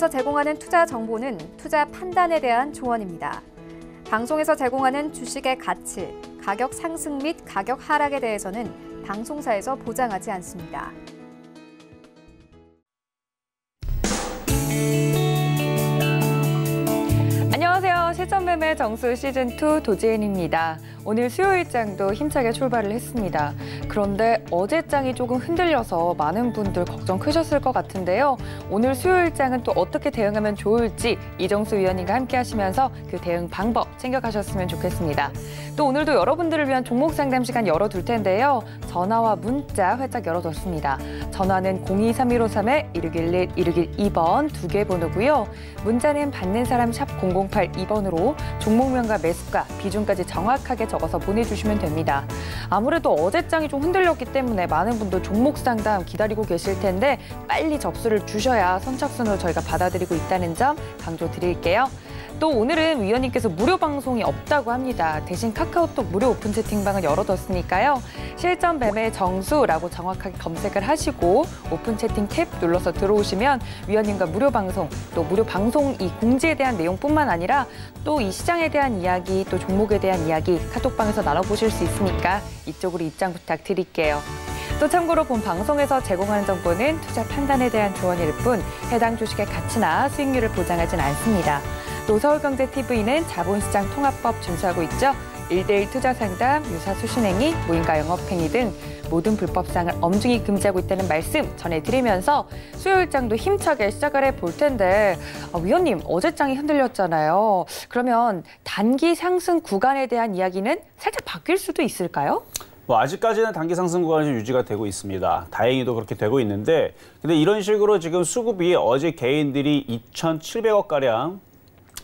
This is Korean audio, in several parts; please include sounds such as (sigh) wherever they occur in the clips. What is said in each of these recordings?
방송에서 제공하는 투자 정보는 투자 판단에 대한 조언입니다. 방송에서 제공하는 주식의 가치, 가격 상승 및 가격 하락에 대해서는 방송사에서 보장하지 않습니다. 안녕하세요. 시점매매 정수 시즌2 도지은입니다. 오늘 수요일장도 힘차게 출발을 했습니다. 그런데 어제장이 조금 흔들려서 많은 분들 걱정 크셨을 것 같은데요. 오늘 수요일장은 또 어떻게 대응하면 좋을지 이정수 위원님과 함께 하시면서 그 대응 방법 챙겨가셨으면 좋겠습니다. 또 오늘도 여러분들을 위한 종목 상담 시간 열어둘 텐데요. 전화와 문자 활짝 열어뒀습니다. 전화는 023153에 1611, 1612번 두 개 번호고요. 문자는 받는 사람 샵 0082번으로 종목명과 매수가, 비중까지 정확하게 적어서 보내주시면 됩니다. 아무래도 어제장이 좀 흔들렸기 때문에 많은 분들 종목 상담 기다리고 계실 텐데 빨리 접수를 주셔야 선착순으로 저희가 받아들이고 있다는 점 강조 드릴게요. 또 오늘은 위원님께서 무료 방송이 없다고 합니다. 대신 카카오톡 무료 오픈 채팅방을 열어뒀으니까요. 실전 매매 정수라고 정확하게 검색을 하시고 오픈 채팅 탭 눌러서 들어오시면 위원님과 무료 방송 또 무료 방송 이 공지에 대한 내용뿐만 아니라 또 이 시장에 대한 이야기 또 종목에 대한 이야기 카톡방에서 나눠보실 수 있으니까 이쪽으로 입장 부탁드릴게요. 또 참고로 본 방송에서 제공하는 정보는 투자 판단에 대한 조언일 뿐 해당 주식의 가치나 수익률을 보장하진 않습니다. 또 서울경제TV는 자본시장 통합법 준수하고 있죠. 1대1 투자 상담, 유사 수신행위, 무인가 영업행위 등 모든 불법상을 엄중히 금지하고 있다는 말씀 전해드리면서 수요일장도 힘차게 시작을 해볼 텐데 아, 위원님 어제장이 흔들렸잖아요. 그러면 단기 상승 구간에 대한 이야기는 살짝 바뀔 수도 있을까요? 뭐 아직까지는 단기 상승 구간이 유지가 되고 있습니다. 다행히도 그렇게 되고 있는데 근데 이런 식으로 지금 수급이 어제 개인들이 2,700억 가량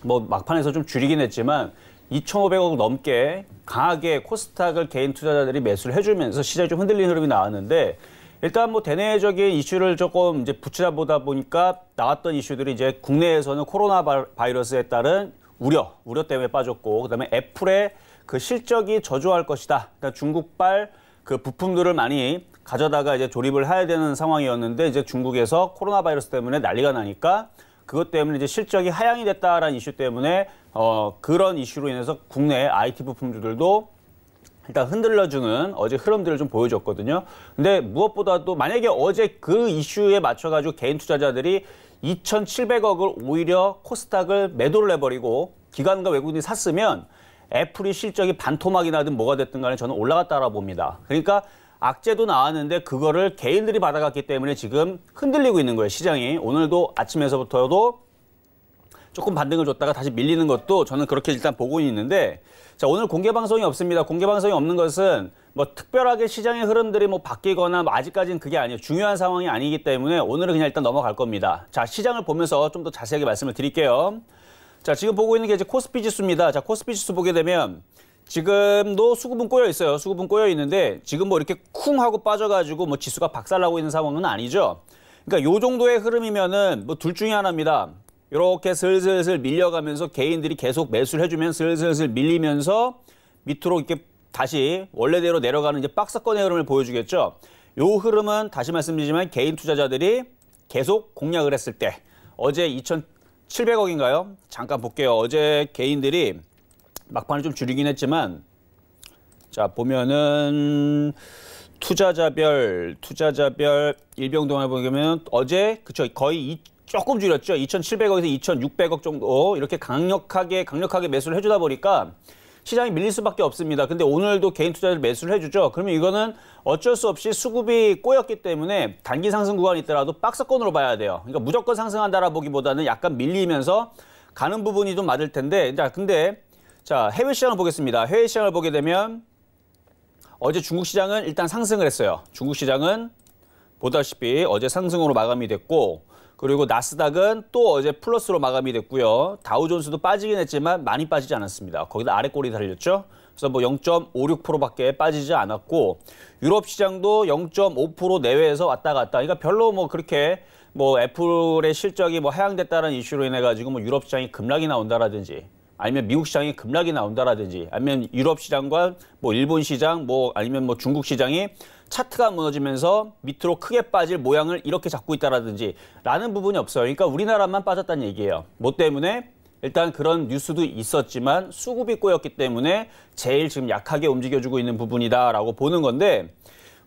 뭐 막판에서 좀 줄이긴 했지만 2,500억 넘게 강하게 코스닥을 개인 투자자들이 매수를 해주면서 시장이 좀 흔들리는 흐름이 나왔는데 일단 뭐 대내적인 이슈를 조금 이제 붙이다보다 보니까 나왔던 이슈들이 이제 국내에서는 코로나 바이러스에 따른 우려, 우려 때문에 빠졌고 그다음에 애플의 그 실적이 저조할 것이다. 그러니까 중국발 그 부품들을 많이 가져다가 이제 조립을 해야 되는 상황이었는데 이제 중국에서 코로나 바이러스 때문에 난리가 나니까 그것 때문에 이제 실적이 하향이 됐다라는 이슈 때문에 어, 그런 이슈로 인해서 국내 IT 부품주들도 일단 흔들려주는 어제 흐름들을 좀 보여줬거든요. 근데 무엇보다도 만약에 어제 그 이슈에 맞춰가지고 개인 투자자들이 2,700억을 오히려 코스닥을 매도를 해버리고 기관과 외국인이 샀으면 애플이 실적이 반토막이 나든 뭐가 됐든 간에 저는 올라갔다라 봅니다. 그러니까 악재도 나왔는데 그거를 개인들이 받아갔기 때문에 지금 흔들리고 있는 거예요. 시장이 오늘도 아침에서부터도 조금 반등을 줬다가 다시 밀리는 것도 저는 그렇게 일단 보고 있는데 자 오늘 공개 방송이 없습니다. 공개 방송이 없는 것은 뭐 특별하게 시장의 흐름들이 뭐 바뀌거나 뭐 아직까지는 그게 아니에요. 중요한 상황이 아니기 때문에 오늘은 그냥 일단 넘어갈 겁니다. 자 시장을 보면서 좀 더 자세하게 말씀을 드릴게요. 자 지금 보고 있는 게 이제 코스피 지수입니다. 자 코스피 지수 보게 되면 지금도 수급은 꼬여 있어요. 수급은 꼬여 있는데 지금 뭐 이렇게 쿵 하고 빠져가지고 뭐 지수가 박살나고 있는 상황은 아니죠. 그러니까 요 정도의 흐름이면은 뭐 둘 중에 하나입니다. 이렇게 슬슬슬 밀려가면서 개인들이 계속 매수를 해주면 슬슬슬 밀리면서 밑으로 이렇게 다시 원래대로 내려가는 이제 박스권의 흐름을 보여주겠죠. 요 흐름은 다시 말씀드리지만 개인 투자자들이 계속 공략을 했을 때 어제 2,700억인가요? 잠깐 볼게요. 어제 개인들이 막판을 좀 줄이긴 했지만 자 보면은 투자자별 투자자별 일병동안 보면 어제 그쵸 거의 이, 조금 줄였죠 2,700억에서 2,600억 정도 이렇게 강력하게 강력하게 매수를 해주다 보니까 시장이 밀릴 수밖에 없습니다. 근데 오늘도 개인 투자를 매수를 해주죠. 그러면 이거는 어쩔 수 없이 수급이 꼬였기 때문에 단기 상승 구간이 있더라도 박스권으로 봐야 돼요. 그러니까 무조건 상승한다라 보기보다는 약간 밀리면서 가는 부분이 좀 맞을 텐데, 자, 근데 자, 해외 시장을 보겠습니다. 해외 시장을 보게 되면 어제 중국 시장은 일단 상승을 했어요. 중국 시장은 보다시피 어제 상승으로 마감이 됐고 그리고 나스닥은 또 어제 플러스로 마감이 됐고요. 다우존스도 빠지긴 했지만 많이 빠지지 않았습니다. 거기다 아래 꼬리 달렸죠. 그래서 뭐 0.56%밖에 빠지지 않았고 유럽 시장도 0.5% 내외에서 왔다 갔다. 그러니까 별로 뭐 그렇게 뭐 애플의 실적이 뭐 하향됐다는 이슈로 인해 가지고 뭐 유럽 시장이 급락이 나온다라든지 아니면 미국 시장이 급락이 나온다라든지 아니면 유럽 시장과 뭐 일본 시장 뭐 아니면 뭐 중국 시장이 차트가 무너지면서 밑으로 크게 빠질 모양을 이렇게 잡고 있다라든지 라는 부분이 없어요. 그러니까 우리나라만 빠졌다는 얘기예요. 뭐 때문에 일단 그런 뉴스도 있었지만 수급이 꼬였기 때문에 제일 지금 약하게 움직여주고 있는 부분이다라고 보는 건데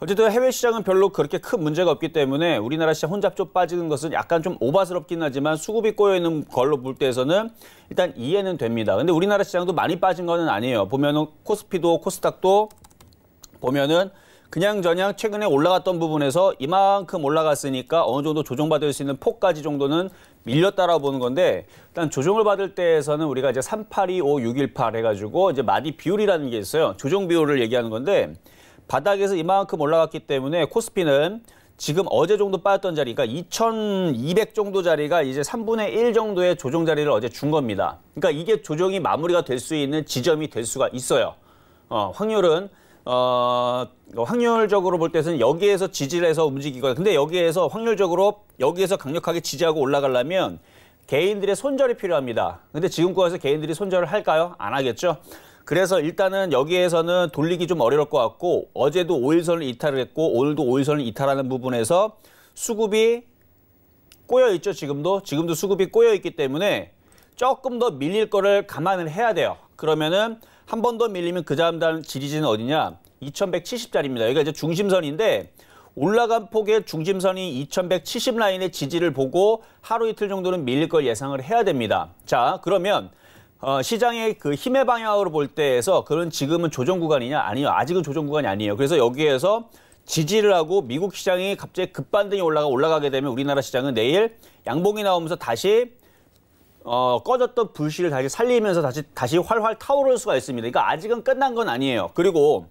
어쨌든 해외 시장은 별로 그렇게 큰 문제가 없기 때문에 우리나라 시장 혼잡쪽 빠지는 것은 약간 좀 오바스럽긴 하지만 수급이 꼬여있는 걸로 볼 때에서는 일단 이해는 됩니다. 근데 우리나라 시장도 많이 빠진 거는 아니에요. 보면은 코스피도 코스닥도 보면은 그냥저냥 최근에 올라갔던 부분에서 이만큼 올라갔으니까 어느 정도 조정받을 수 있는 폭까지 정도는 밀렸다라 보는 건데 일단 조정을 받을 때에서는 우리가 이제 3825618 해가지고 이제 마디 비율이라는 게 있어요. 조정 비율을 얘기하는 건데 바닥에서 이만큼 올라갔기 때문에 코스피는 지금 어제 정도 빠졌던 자리가 2,200 그러니까 정도 자리가 이제 3분의 1 정도의 조정 자리를 어제 준 겁니다. 그러니까 이게 조정이 마무리가 될 수 있는 지점이 될 수가 있어요. 어, 확률은 어, 확률적으로 볼 때는 여기에서 지지를 해서 움직이거요 근데 여기에서 확률적으로 여기에서 강력하게 지지하고 올라가려면 개인들의 손절이 필요합니다. 근데 지금 구간에서 개인들이 손절을 할까요? 안 하겠죠. 그래서 일단은 여기에서는 돌리기 좀 어려울 것 같고 어제도 5일선을 이탈을 했고 오늘도 5일선을 이탈하는 부분에서 수급이 꼬여 있죠 지금도 지금도 수급이 꼬여 있기 때문에 조금 더 밀릴 거를 감안을 해야 돼요. 그러면은 한 번 더 밀리면 그 다음 다지리지는 어디냐? 2170짜리입니다. 여기가 이제 중심선인데 올라간 폭의 중심선이 2170 라인의 지지를 보고 하루 이틀 정도는 밀릴 걸 예상을 해야 됩니다. 자, 그러면 어, 시장의 그 힘의 방향으로 볼 때에서 그런 지금은 조정 구간이냐 아니요 아직은 조정 구간이 아니에요. 그래서 여기에서 지지를 하고 미국 시장이 갑자기 급반등이 올라가 올라가게 되면 우리나라 시장은 내일 양봉이 나오면서 다시 어, 꺼졌던 불씨를 다시 살리면서 다시 다시 활활 타오를 수가 있습니다. 그러니까 아직은 끝난 건 아니에요. 그리고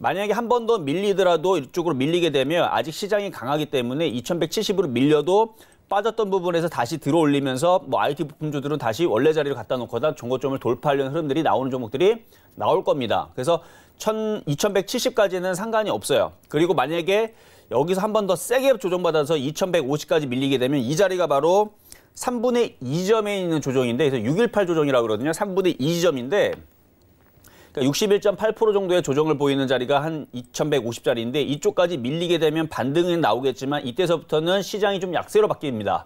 만약에 한 번 더 밀리더라도 이쪽으로 밀리게 되면 아직 시장이 강하기 때문에 2170으로 밀려도 빠졌던 부분에서 다시 들어올리면서 뭐 IT 부품주들은 다시 원래 자리를 갖다 놓거나 종고점을 돌파하려는 흐름들이 나오는 종목들이 나올 겁니다. 그래서 1 2170까지는 상관이 없어요. 그리고 만약에 여기서 한 번 더 세게 조정받아서 2150까지 밀리게 되면 이 자리가 바로 3분의 2점에 있는 조정인데 그래서 618 조정이라고 그러거든요. 3분의 2점인데 그러니까 61.8% 정도의 조정을 보이는 자리가 한 2,150자리인데 이쪽까지 밀리게 되면 반등은 나오겠지만 이때서부터는 시장이 좀 약세로 바뀝니다.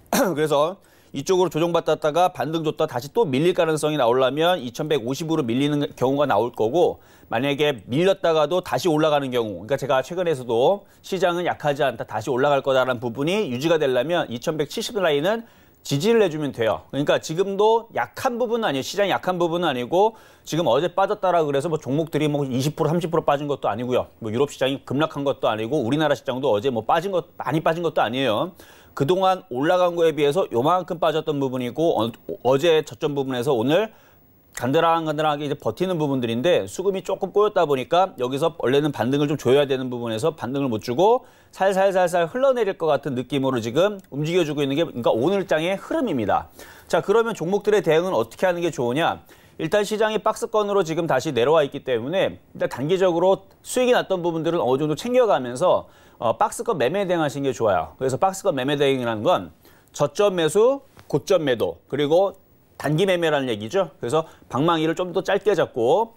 (clears throat) 그래서 이쪽으로 조정받았다가 반등 줬다 다시 또 밀릴 가능성이 나오려면 2150으로 밀리는 경우가 나올 거고 만약에 밀렸다가도 다시 올라가는 경우 그러니까 제가 최근에서도 시장은 약하지 않다 다시 올라갈 거다라는 부분이 유지가 되려면 2170 라인은 지지를 해주면 돼요. 그러니까 지금도 약한 부분은 아니에요. 시장이 약한 부분은 아니고 지금 어제 빠졌다라 그래서 뭐 종목들이 뭐 20% 30% 빠진 것도 아니고요. 뭐 유럽 시장이 급락한 것도 아니고 우리나라 시장도 어제 뭐 빠진 것 많이 빠진 것도 아니에요. 그동안 올라간 거에 비해서 요만큼 빠졌던 부분이고 어, 어제 저점 부분에서 오늘 간들랑간들랑하게 이제 버티는 부분들인데 수금이 조금 꼬였다 보니까 여기서 원래는 반등을 좀 줘야 되는 부분에서 반등을 못 주고 살살살살 흘러내릴 것 같은 느낌으로 지금 움직여주고 있는 게 그러니까 오늘장의 흐름입니다. 자 그러면 종목들의 대응은 어떻게 하는 게 좋으냐? 일단 시장이 박스권으로 지금 다시 내려와 있기 때문에 일단 단기적으로 수익이 났던 부분들은 어느 정도 챙겨가면서 어, 박스권 매매 대응하시는 게 좋아요. 그래서 박스권 매매 대응이라는 건 저점 매수, 고점 매도 그리고 단기 매매라는 얘기죠. 그래서 방망이를 좀 더 짧게 잡고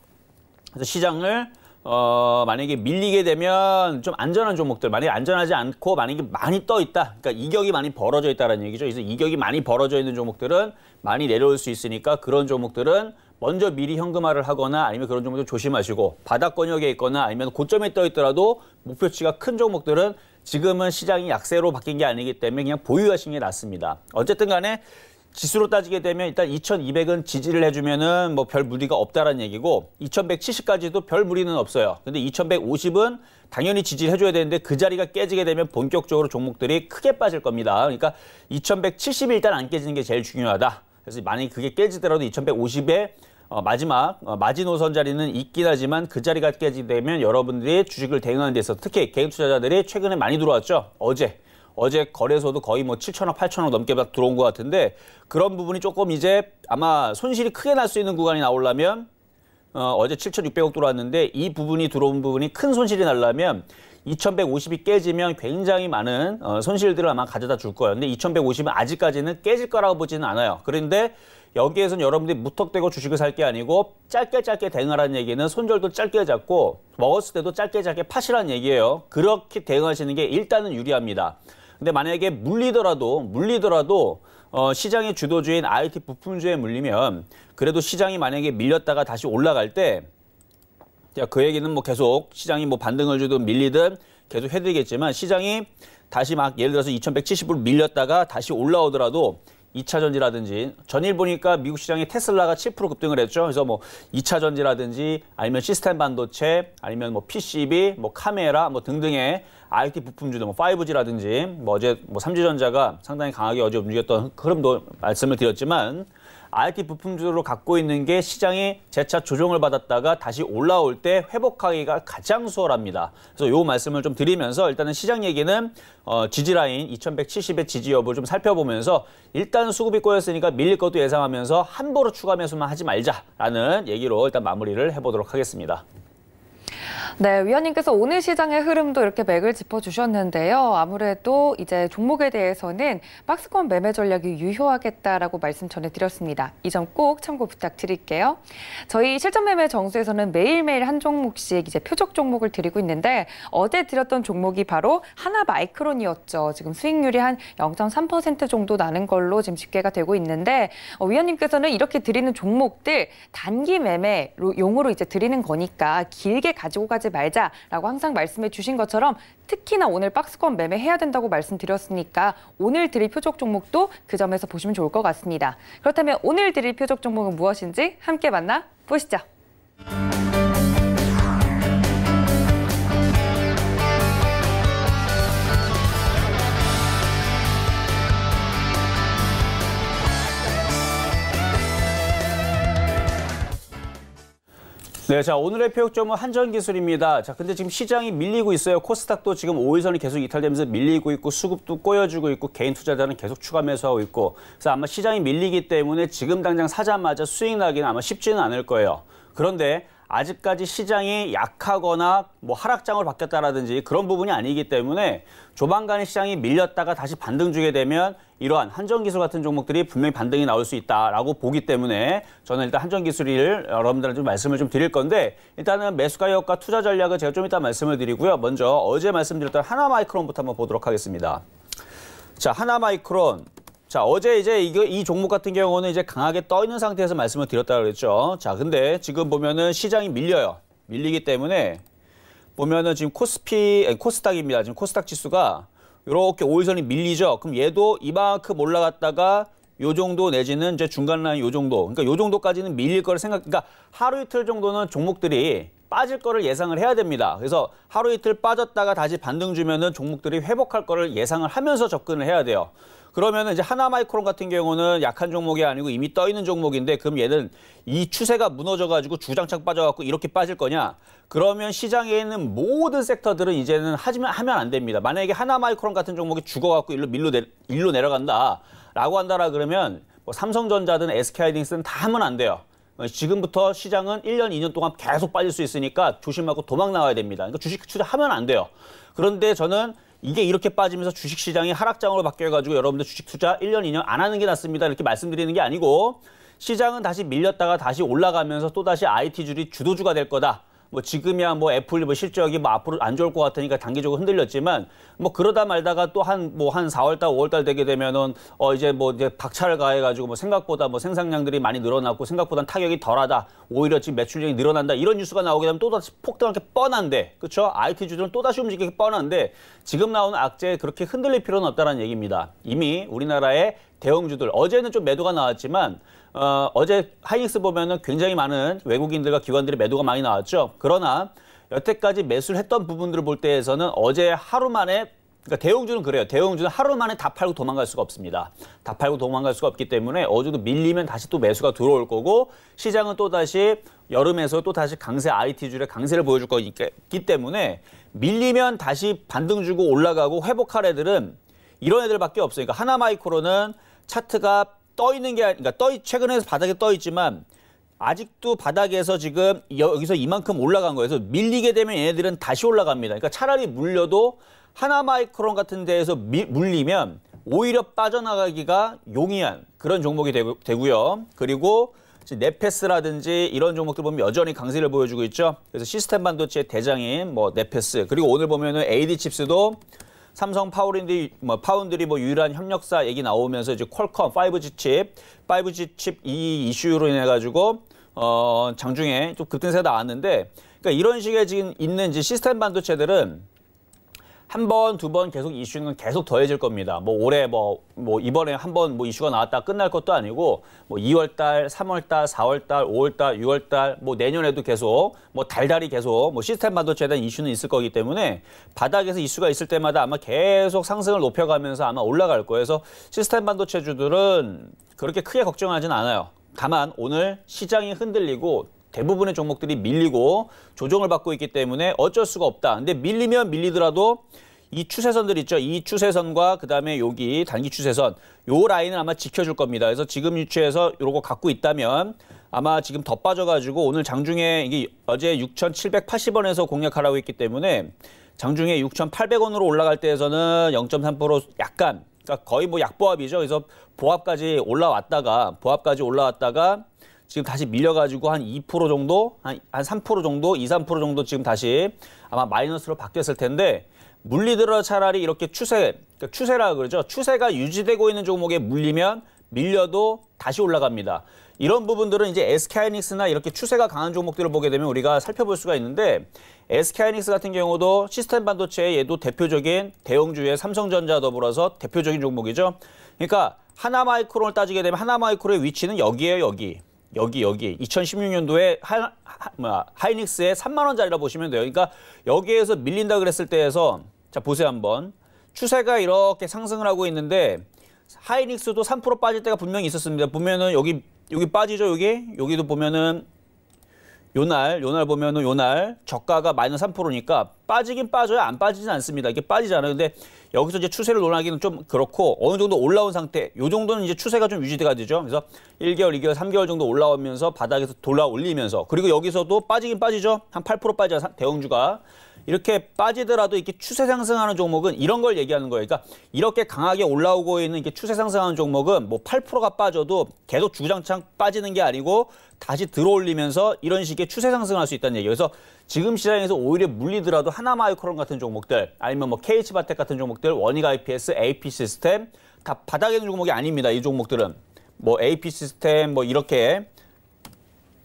그래서 시장을 어, 만약에 밀리게 되면 좀 안전한 종목들, 만약에 안전하지 않고 만약에 많이 떠 있다. 그러니까 이격이 많이 벌어져 있다는 얘기죠. 그래서 이격이 많이 벌어져 있는 종목들은 많이 내려올 수 있으니까 그런 종목들은 먼저 미리 현금화를 하거나 아니면 그런 종목들 조심하시고 바닥권역에 있거나 아니면 고점에 떠 있더라도 목표치가 큰 종목들은 지금은 시장이 약세로 바뀐 게 아니기 때문에 그냥 보유하시는 게 낫습니다. 어쨌든 간에 지수로 따지게 되면 일단 2200은 지지를 해주면은 뭐 별 무리가 없다라는 얘기고 2170까지도 별 무리는 없어요. 근데 2150은 당연히 지지를 해줘야 되는데 그 자리가 깨지게 되면 본격적으로 종목들이 크게 빠질 겁니다. 그러니까 2170이 일단 안 깨지는 게 제일 중요하다. 그래서 만약에 그게 깨지더라도 2150에 어, 마지막 어, 마지노선 자리는 있긴 하지만 그 자리가 깨지게 되면 여러분들이 주식을 대응하는 데서 있어 특히 개인 투자자들이 최근에 많이 들어왔죠. 어제 어제 거래소도 거의 뭐 7천억, 8천억 넘게 들어온 것 같은데 그런 부분이 조금 이제 아마 손실이 크게 날 수 있는 구간이 나오려면 어, 어제 7,600억 들어왔는데 이 부분이 들어온 부분이 큰 손실이 날라면 2,150이 깨지면 굉장히 많은 어, 손실들을 아마 가져다 줄 거예요. 근데 2,150은 아직까지는 깨질 거라고 보지는 않아요. 그런데 여기에선 여러분들이 무턱대고 주식을 살 게 아니고 짧게 짧게 대응하라는 얘기는 손절도 짧게 잡고 먹었을 때도 짧게 짧게 파시라는 얘기예요. 그렇게 대응하시는 게 일단은 유리합니다. 근데 만약에 물리더라도 물리더라도 어, 시장의 주도주인 IT 부품주에 물리면 그래도 시장이 만약에 밀렸다가 다시 올라갈 때 그 얘기는 뭐 계속 시장이 뭐 반등을 주든 밀리든 계속 해드리겠지만 시장이 다시 막 예를 들어서 2170불 밀렸다가 다시 올라오더라도 2차 전지라든지 전일 보니까 미국 시장에 테슬라가 7% 급등을 했죠. 그래서 뭐 2차 전지라든지 아니면 시스템 반도체 아니면 뭐 PCB, 뭐 카메라 뭐 등등의 IT 부품주들 뭐 5G라든지 뭐 어제 뭐 삼지전자가 상당히 강하게 어제 움직였던 흐름도 말씀을 드렸지만 IT 부품주로 갖고 있는 게 시장이 재차 조정을 받았다가 다시 올라올 때 회복하기가 가장 수월합니다. 그래서 요 말씀을 좀 드리면서 일단은 시장 얘기는 어, 지지라인 2170의 지지 여부를 좀 살펴보면서 일단 수급이 꼬였으니까 밀릴 것도 예상하면서 함부로 추가 매수만 하지 말자라는 얘기로 일단 마무리를 해보도록 하겠습니다. 네, 위원님께서 오늘 시장의 흐름도 이렇게 맥을 짚어주셨는데요. 아무래도 이제 종목에 대해서는 박스권 매매 전략이 유효하겠다라고 말씀 전해드렸습니다. 이 점 꼭 참고 부탁드릴게요. 저희 실전 매매 정수에서는 매일매일 한 종목씩 이제 표적 종목을 드리고 있는데 어제 드렸던 종목이 바로 하나 마이크론이었죠. 지금 수익률이 한 0.3% 정도 나는 걸로 지금 집계가 되고 있는데 어, 위원님께서는 이렇게 드리는 종목들 단기 매매 용으로 이제 드리는 거니까 길게 가지고 가 하지 말자라고 항상 말씀해 주신 것처럼 특히나 오늘 박스권 매매해야 된다고 말씀드렸으니까 오늘 드릴 표적 종목도 그 점에서 보시면 좋을 것 같습니다. 그렇다면 오늘 드릴 표적 종목은 무엇인지 함께 만나 보시죠. 네, 자 오늘의 표역점은 한전기술입니다. 자, 근데 지금 시장이 밀리고 있어요. 코스닥도 지금 5일선이 계속 이탈되면서 밀리고 있고 수급도 꼬여주고 있고 개인 투자자는 계속 추가 매수하고 있고 그래서 아마 시장이 밀리기 때문에 지금 당장 사자마자 수익 나기는 아마 쉽지는 않을 거예요. 그런데 아직까지 시장이 약하거나 뭐 하락장으로 바뀌었다라든지 그런 부분이 아니기 때문에 조만간에 시장이 밀렸다가 다시 반등 주게 되면 이러한 한정기술 같은 종목들이 분명히 반등이 나올 수 있다라고 보기 때문에 저는 일단 한정기술을 여러분들한테 말씀을 좀 드릴 건데 일단은 매수가격과 투자 전략을 제가 좀 이따 말씀을 드리고요. 먼저 어제 말씀드렸던 하나마이크론부터 한번 보도록 하겠습니다. 자, 하나마이크론 자, 어제 이제 이거 이 종목 같은 경우는 이제 강하게 떠 있는 상태에서 말씀을 드렸다 그랬죠. 자, 근데 지금 보면은 시장이 밀려요. 밀리기 때문에 보면은 지금 코스피 아니, 코스닥입니다. 지금 코스닥 지수가 이렇게 오일선이 밀리죠. 그럼 얘도 이만큼 올라갔다가 요 정도 내지는 이제 중간 라인 요 정도. 그러니까 요 정도까지는 밀릴 거를 생각 그러니까 하루 이틀 정도는 종목들이 빠질 거를 예상을 해야 됩니다. 그래서 하루 이틀 빠졌다가 다시 반등 주면은 종목들이 회복할 거를 예상을 하면서 접근을 해야 돼요. 그러면 이제 하나마이크론 같은 경우는 약한 종목이 아니고 이미 떠 있는 종목인데 그럼 얘는 이 추세가 무너져가지고 주장창 빠져갖고 이렇게 빠질 거냐? 그러면 시장에 있는 모든 섹터들은 이제는 하지만 하면 안 됩니다. 만약에 하나마이크론 같은 종목이 죽어갖고 일로 밀로 내, 일로 내려간다라고 한다라 그러면 뭐 삼성전자든 SK하이닉스는 다 하면 안 돼요. 어, 지금부터 시장은 1년, 2년 동안 계속 빠질 수 있으니까 조심하고 도망 나와야 됩니다. 그러니까 주식 투자하면 안 돼요. 그런데 저는 이게 이렇게 빠지면서 주식시장이 하락장으로 바뀌어가지고 여러분들 주식 투자 1년, 2년 안 하는 게 낫습니다. 이렇게 말씀드리는 게 아니고 시장은 다시 밀렸다가 다시 올라가면서 또다시 IT줄이 주도주가 될 거다. 뭐 지금이야 뭐 애플 뭐 실적이 뭐 앞으로 안 좋을 것 같으니까 단기적으로 흔들렸지만 뭐 그러다 말다가 또 한 뭐한 4월 뭐 달 5월 달 되게 되면은 어 이제 뭐 이제 박차를 가해 가지고 뭐 생각보다 뭐 생산량들이 많이 늘어났고 생각보다 타격이 덜하다. 오히려 지금 매출량이 늘어난다. 이런 뉴스가 나오게 되면 또다시 폭등할 게 뻔한데. 그렇죠? IT 주들은 또다시 움직이기 뻔한데 지금 나오는 악재 그렇게 흔들릴 필요는 없다는 얘기입니다. 이미 우리나라의 대형주들 어제는 좀 매도가 나왔지만 어, 어제 하이닉스 보면은 굉장히 많은 외국인들과 기관들의 매도가 많이 나왔죠. 그러나 여태까지 매수를 했던 부분들을 볼 때에서는 어제 하루 만에 그러니까 대형주는 그래요. 대형주는 하루 만에 다 팔고 도망갈 수가 없습니다. 다 팔고 도망갈 수가 없기 때문에 어제도 밀리면 다시 또 매수가 들어올 거고 시장은 또 다시 여름에서 또 다시 강세 IT주의 강세를 보여줄 거기 때문에 밀리면 다시 반등 주고 올라가고 회복할 애들은 이런 애들밖에 없으니까 그러니까 하나마이크로는 차트가 떠 있는 게 아니라 그러니까 떠 최근에서 바닥에 떠 있지만 아직도 바닥에서 지금 여기서 이만큼 올라간 거에서 밀리게 되면 얘네들은 다시 올라갑니다. 그러니까 차라리 물려도 하나 마이크론 같은 데에서 미, 물리면 오히려 빠져나가기가 용이한 그런 종목이 되고, 되고요. 그리고 네페스라든지 이런 종목들 보면 여전히 강세를 보여주고 있죠. 그래서 시스템 반도체 대장인 뭐 네페스 그리고 오늘 보면은 AD 칩스도 삼성 파운드리, 뭐, 파운드리 뭐 유일한 협력사 얘기 나오면서 이제 퀄컴 5G 칩, 5G 칩 이 이슈로 인해 가지고 어, 장중에 좀 급등세가 나왔는데 그러니까 이런 식의 지금 있는 이제 시스템 반도체들은 한 번, 두 번 계속 이슈는 계속 더해질 겁니다. 뭐 올해 뭐, 뭐 이번에 한 번 뭐 이슈가 나왔다 끝날 것도 아니고 뭐 2월 달, 3월 달, 4월 달, 5월 달, 6월 달, 뭐 내년에도 계속 뭐 달달이 계속 뭐 시스템 반도체에 대한 이슈는 있을 거기 때문에 바닥에서 이슈가 있을 때마다 아마 계속 상승을 높여가면서 아마 올라갈 거예요. 그래서 시스템 반도체 주들은 그렇게 크게 걱정하진 않아요. 다만 오늘 시장이 흔들리고 대부분의 종목들이 밀리고 조정을 받고 있기 때문에 어쩔 수가 없다. 근데 밀리면 밀리더라도 이 추세선들 있죠. 이 추세선과 그다음에 여기 단기 추세선 요 라인을 아마 지켜줄 겁니다. 그래서 지금 유치해서 요거 갖고 있다면 아마 지금 더 빠져가지고 오늘 장중에 이게 어제 6,780원에서 공략하라고 했기 때문에 장중에 6,800원으로 올라갈 때에서는 0.3% 약간 그러니까 거의 뭐 약보합이죠. 그래서 보합까지 올라왔다가 보합까지 올라왔다가 지금 다시 밀려가지고 한 2% 정도, 한 3% 정도, 2, 3% 정도 지금 다시 아마 마이너스로 바뀌었을 텐데 물리들어 차라리 이렇게 추세, 그러니까 추세라 그러죠. 추세가 유지되고 있는 종목에 물리면 밀려도 다시 올라갑니다. 이런 부분들은 이제 SK하이닉스나 이렇게 추세가 강한 종목들을 보게 되면 우리가 살펴볼 수가 있는데 SK하이닉스 같은 경우도 시스템 반도체의 얘도 대표적인 대형주의 삼성전자 더불어서 대표적인 종목이죠. 그러니까 하나마이크론을 따지게 되면 하나마이크론의 위치는 여기에요, 여기. 여기 여기 2016년도에 하, 하, 뭐야, 하이닉스의 3만 원짜리라 보시면 돼요. 그러니까 여기에서 밀린다 그랬을 때에서 자 보세요 한번 추세가 이렇게 상승을 하고 있는데 하이닉스도 3% 빠질 때가 분명히 있었습니다. 보면은 여기 여기 빠지죠 여기 여기도 보면은 요날, 요날 보면은 요날 저가가 마이너스 3%니까 빠지긴 빠져요. 안 빠지진 않습니다. 이게 빠지잖아요. 근데 여기서 이제 추세를 논하기는 좀 그렇고 어느 정도 올라온 상태, 요 정도는 이제 추세가 좀 유지가 돼 되죠. 그래서 1개월, 2개월, 3개월 정도 올라오면서 바닥에서 돌아올리면서 그리고 여기서도 빠지긴 빠지죠. 한 8% 빠져 대형주가. 이렇게 빠지더라도 이렇게 추세 상승하는 종목은 이런 걸 얘기하는 거예요. 그러니까 이렇게 강하게 올라오고 있는 이렇게 추세 상승하는 종목은 뭐 8%가 빠져도 계속 주장창 빠지는 게 아니고 다시 들어올리면서 이런 식의 추세 상승할 수 있다는 얘기예요. 그래서 지금 시장에서 오히려 물리더라도 하나마이크론 같은 종목들 아니면 뭐 KH바텍 같은 종목들 원익 IPS, AP 시스템 다 바닥에 있는 종목이 아닙니다. 이 종목들은 뭐 AP 시스템 뭐 이렇게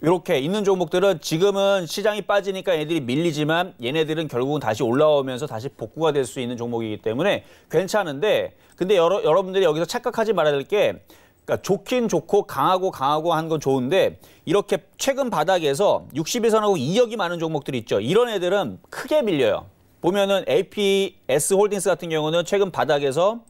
이렇게 있는 종목들은 지금은 시장이 빠지니까 얘들이 밀리지만 얘네들은 결국은 다시 올라오면서 다시 복구가 될 수 있는 종목이기 때문에 괜찮은데 근데 여러, 여러분들이 여기서 착각하지 말아야 될게 그러니까 좋긴 좋고 강하고 강하고 한 건 좋은데 이렇게 최근 바닥에서 60일선하고 2억이 많은 종목들이 있죠. 이런 애들은 크게 밀려요. 보면은 APS 홀딩스 같은 경우는 최근 바닥에서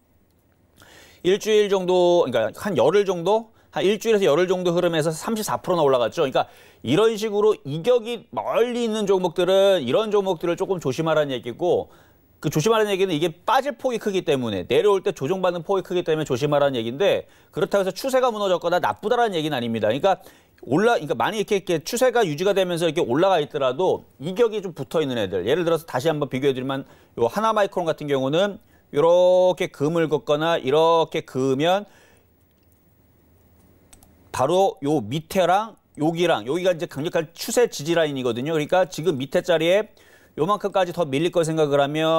일주일 정도, 그러니까 한 열흘 정도 한 일주일에서 열흘 정도 흐름에서 34%나 올라갔죠. 그러니까 이런 식으로 이격이 멀리 있는 종목들은 이런 종목들을 조금 조심하라는 얘기고 그 조심하라는 얘기는 이게 빠질 폭이 크기 때문에 내려올 때 조정받는 폭이 크기 때문에 조심하라는 얘기인데 그렇다고 해서 추세가 무너졌거나 나쁘다라는 얘기는 아닙니다. 그러니까 올라 그러니까 많이 이렇게, 이렇게 추세가 유지가 되면서 이렇게 올라가 있더라도 이격이 좀 붙어 있는 애들 예를 들어서 다시 한번 비교해 드리면 요 하나마이크론 같은 경우는 이렇게 금을 긋거나 이렇게 그으면 바로 요 밑에랑 여기랑 여기가 이제 강력한 추세 지지 라인이거든요. 그러니까 지금 밑에 자리에 요만큼까지 더 밀릴 걸 생각을 하면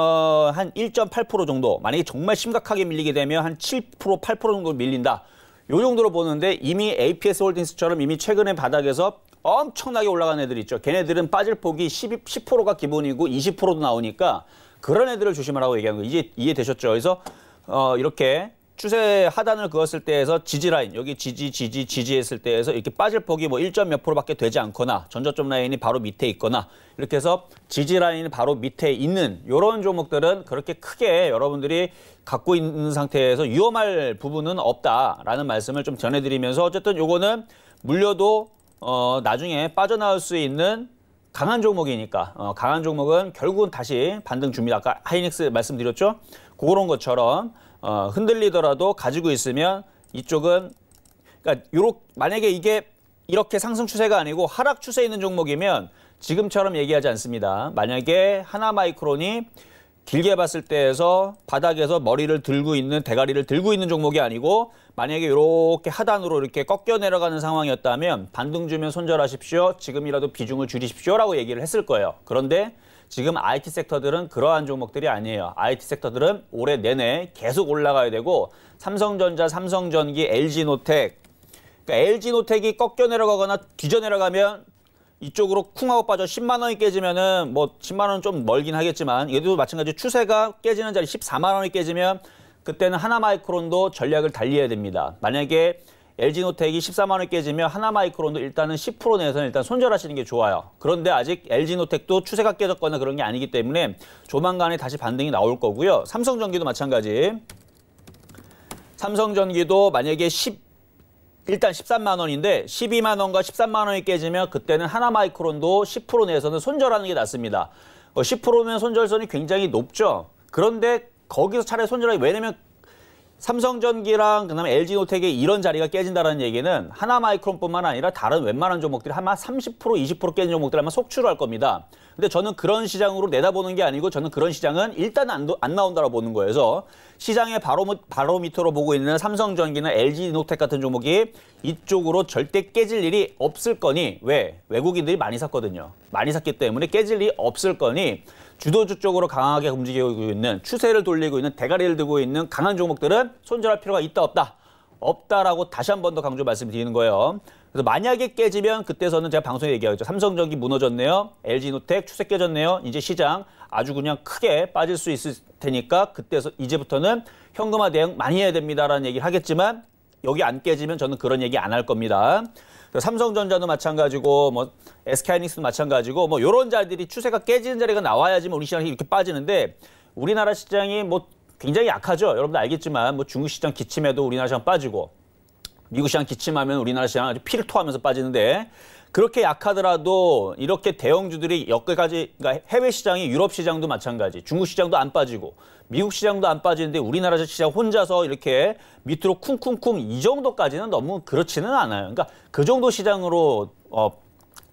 한 1.8% 정도 만약에 정말 심각하게 밀리게 되면 한 7% 8% 정도 밀린다. 요 정도로 보는데 이미 APS 홀딩스처럼 이미 최근에 바닥에서 엄청나게 올라간 애들 있죠. 걔네들은 빠질 폭이 10, 10%가 기본이고 20%도 나오니까 그런 애들을 조심하라고 얘기하는 거 이제 이해되셨죠? 그래서 어, 이렇게 추세 하단을 그었을 때에서 지지 라인 여기 지지 지지 지지했을 때에서 이렇게 빠질 폭이 뭐 1점 몇 프로밖에 되지 않거나 전저점 라인이 바로 밑에 있거나 이렇게 해서 지지 라인이 바로 밑에 있는 이런 종목들은 그렇게 크게 여러분들이 갖고 있는 상태에서 위험할 부분은 없다라는 말씀을 좀 전해드리면서 어쨌든 요거는 물려도 어 나중에 빠져나올 수 있는 강한 종목이니까 어, 강한 종목은 결국은 다시 반등 줍니다. 아까 하이닉스 말씀드렸죠? 그런 것처럼 어, 흔들리더라도 가지고 있으면 이쪽은 그러니까 요렇 만약에 이게 이렇게 상승 추세가 아니고 하락 추세 있는 종목이면 지금처럼 얘기하지 않습니다. 만약에 하나 마이크론이 길게 봤을 때에서 바닥에서 머리를 들고 있는 대가리를 들고 있는 종목이 아니고 만약에 이렇게 하단으로 이렇게 꺾여 내려가는 상황이었다면 반등 주면 손절하십시오. 지금이라도 비중을 줄이십시오라고 얘기를 했을 거예요. 그런데 지금 IT 섹터들은 그러한 종목들이 아니에요. IT 섹터들은 올해 내내 계속 올라가야 되고 삼성전자, 삼성전기, LG노텍 그러니까 LG노텍이 꺾여 내려가거나 뒤져 내려가면 이쪽으로 쿵하고 빠져 10만 원이 깨지면은 뭐 10만 원좀 멀긴 하겠지만 얘도 마찬가지 추세가 깨지는 자리 14만 원이 깨지면 그때는 하나마이크론도 전략을 달리해야 됩니다. 만약에 LG노텍이 14만 원깨지면 하나마이크론도 일단은 10% 내에서는 일단 손절하시는 게 좋아요. 그런데 아직 LG노텍도 추세가 깨졌거나 그런 게 아니기 때문에 조만간에 다시 반등이 나올 거고요. 삼성전기도 마찬가지. 삼성전기도 만약에 10 일단 13만 원인데 12만 원과 13만 원이 깨지면 그때는 하나마이크론도 10% 내에서는 손절하는 게 낫습니다. 10%면 어, 손절선이 굉장히 높죠. 그런데 거기서 차라리 손절하기 왜냐면 삼성전기랑 그다음에 LG노텍의 이런 자리가 깨진다는 얘기는 하나마이크론뿐만 아니라 다른 웬만한 종목들이 아마 30% 20% 깨진 종목들 아마 속출할 겁니다. 근데 저는 그런 시장으로 내다보는 게 아니고 저는 그런 시장은 일단 안, 안 나온다고 보는 거예요. 그래서 시장의 바로, 바로미터로 보고 있는 삼성전기나 LG노텍 같은 종목이 이쪽으로 절대 깨질 일이 없을 거니 왜? 외국인들이 많이 샀거든요. 많이 샀기 때문에 깨질 일이 없을 거니 주도주 쪽으로 강하게 움직이고 있는 추세를 돌리고 있는 대가리를 들고 있는 강한 종목들은 손절할 필요가 있다 없다 없다라고 다시 한 번 더 강조 말씀드리는 거예요. 그래서 만약에 깨지면 그때서는 제가 방송에 얘기하죠. 삼성전기 무너졌네요. LG노텍 추세 깨졌네요. 이제 시장 아주 그냥 크게 빠질 수 있을 테니까 그때서 이제부터는 현금화 대응 많이 해야 됩니다라는 얘기를 하겠지만 여기 안 깨지면 저는 그런 얘기 안 할 겁니다. 삼성전자도 마찬가지고 뭐 SK하이닉스도 마찬가지고 뭐 이런 자들이 추세가 깨지는 자리가 나와야지 뭐 우리 시장이 이렇게 빠지는데 우리나라 시장이 뭐 굉장히 약하죠. 여러분들 알겠지만 뭐 중국 시장 기침해도 우리나라 시장 빠지고 미국 시장 기침하면 우리나라 시장 아주 피를 토하면서 빠지는데 그렇게 약하더라도 이렇게 대형주들이 여기까지 그러니까 해외 시장이 유럽 시장도 마찬가지 중국 시장도 안 빠지고 미국 시장도 안 빠지는데 우리나라 시장 혼자서 이렇게 밑으로 쿵쿵쿵 이 정도까지는 너무 그렇지는 않아요. 그러니까 그 정도 시장으로 어,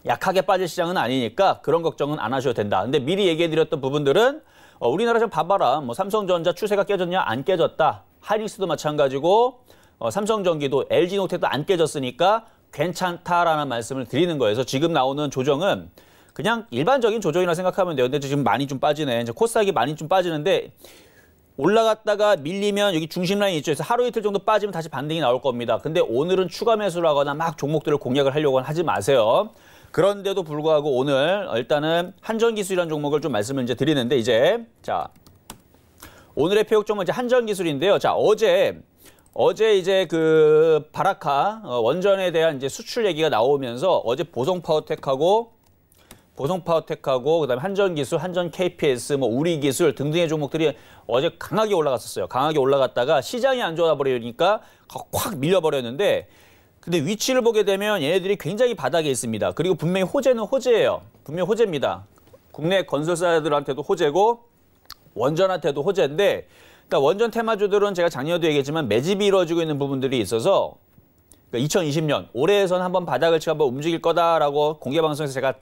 약하게 빠질 시장은 아니니까 그런 걱정은 안 하셔도 된다. 근데 미리 얘기해드렸던 부분들은 어, 우리나라 좀 봐봐라. 뭐 삼성전자 추세가 깨졌냐 안 깨졌다. 하이닉스도 마찬가지고 어, 삼성전기도 LG노태도 안 깨졌으니까 괜찮다라는 말씀을 드리는 거예요. 지금 나오는 조정은 그냥 일반적인 조정이라 생각하면 돼요. 근데 지금 많이 좀 빠지네. 이제 코스닥이 많이 좀 빠지는데 올라갔다가 밀리면 여기 중심 라인 있죠. 그래서 하루 이틀 정도 빠지면 다시 반등이 나올 겁니다. 근데 오늘은 추가 매수를 하거나 막 종목들을 공략을 하려고 하지 마세요. 그런데도 불구하고 오늘 일단은 한전기술이라는 종목을 좀 말씀을 이제 드리는데 이제 자 오늘의 표혁종은 이제 한전기술인데요. 자 어제 어제 이제 그 바라카 어, 원전에 대한 이제 수출 얘기가 나오면서 어제 보성 파워텍하고 보성 파워텍하고 그다음에 한전 기술, 한전 KPS, 뭐 우리 기술 등등의 종목들이 어제 강하게 올라갔었어요. 강하게 올라갔다가 시장이 안 좋아 버리니까 확 밀려 버렸는데 근데 위치를 보게 되면 얘네들이 굉장히 바닥에 있습니다. 그리고 분명히 호재는 호재예요. 분명히 호재입니다. 국내 건설사들한테도 호재고 원전한테도 호재인데 그러니까 원전 테마주들은 제가 작년에도 얘기했지만 매집이 이루어지고 있는 부분들이 있어서 그러니까 2020년 올해에선 한번 바닥을 치고 한번 움직일 거다라고 공개 방송에서 제가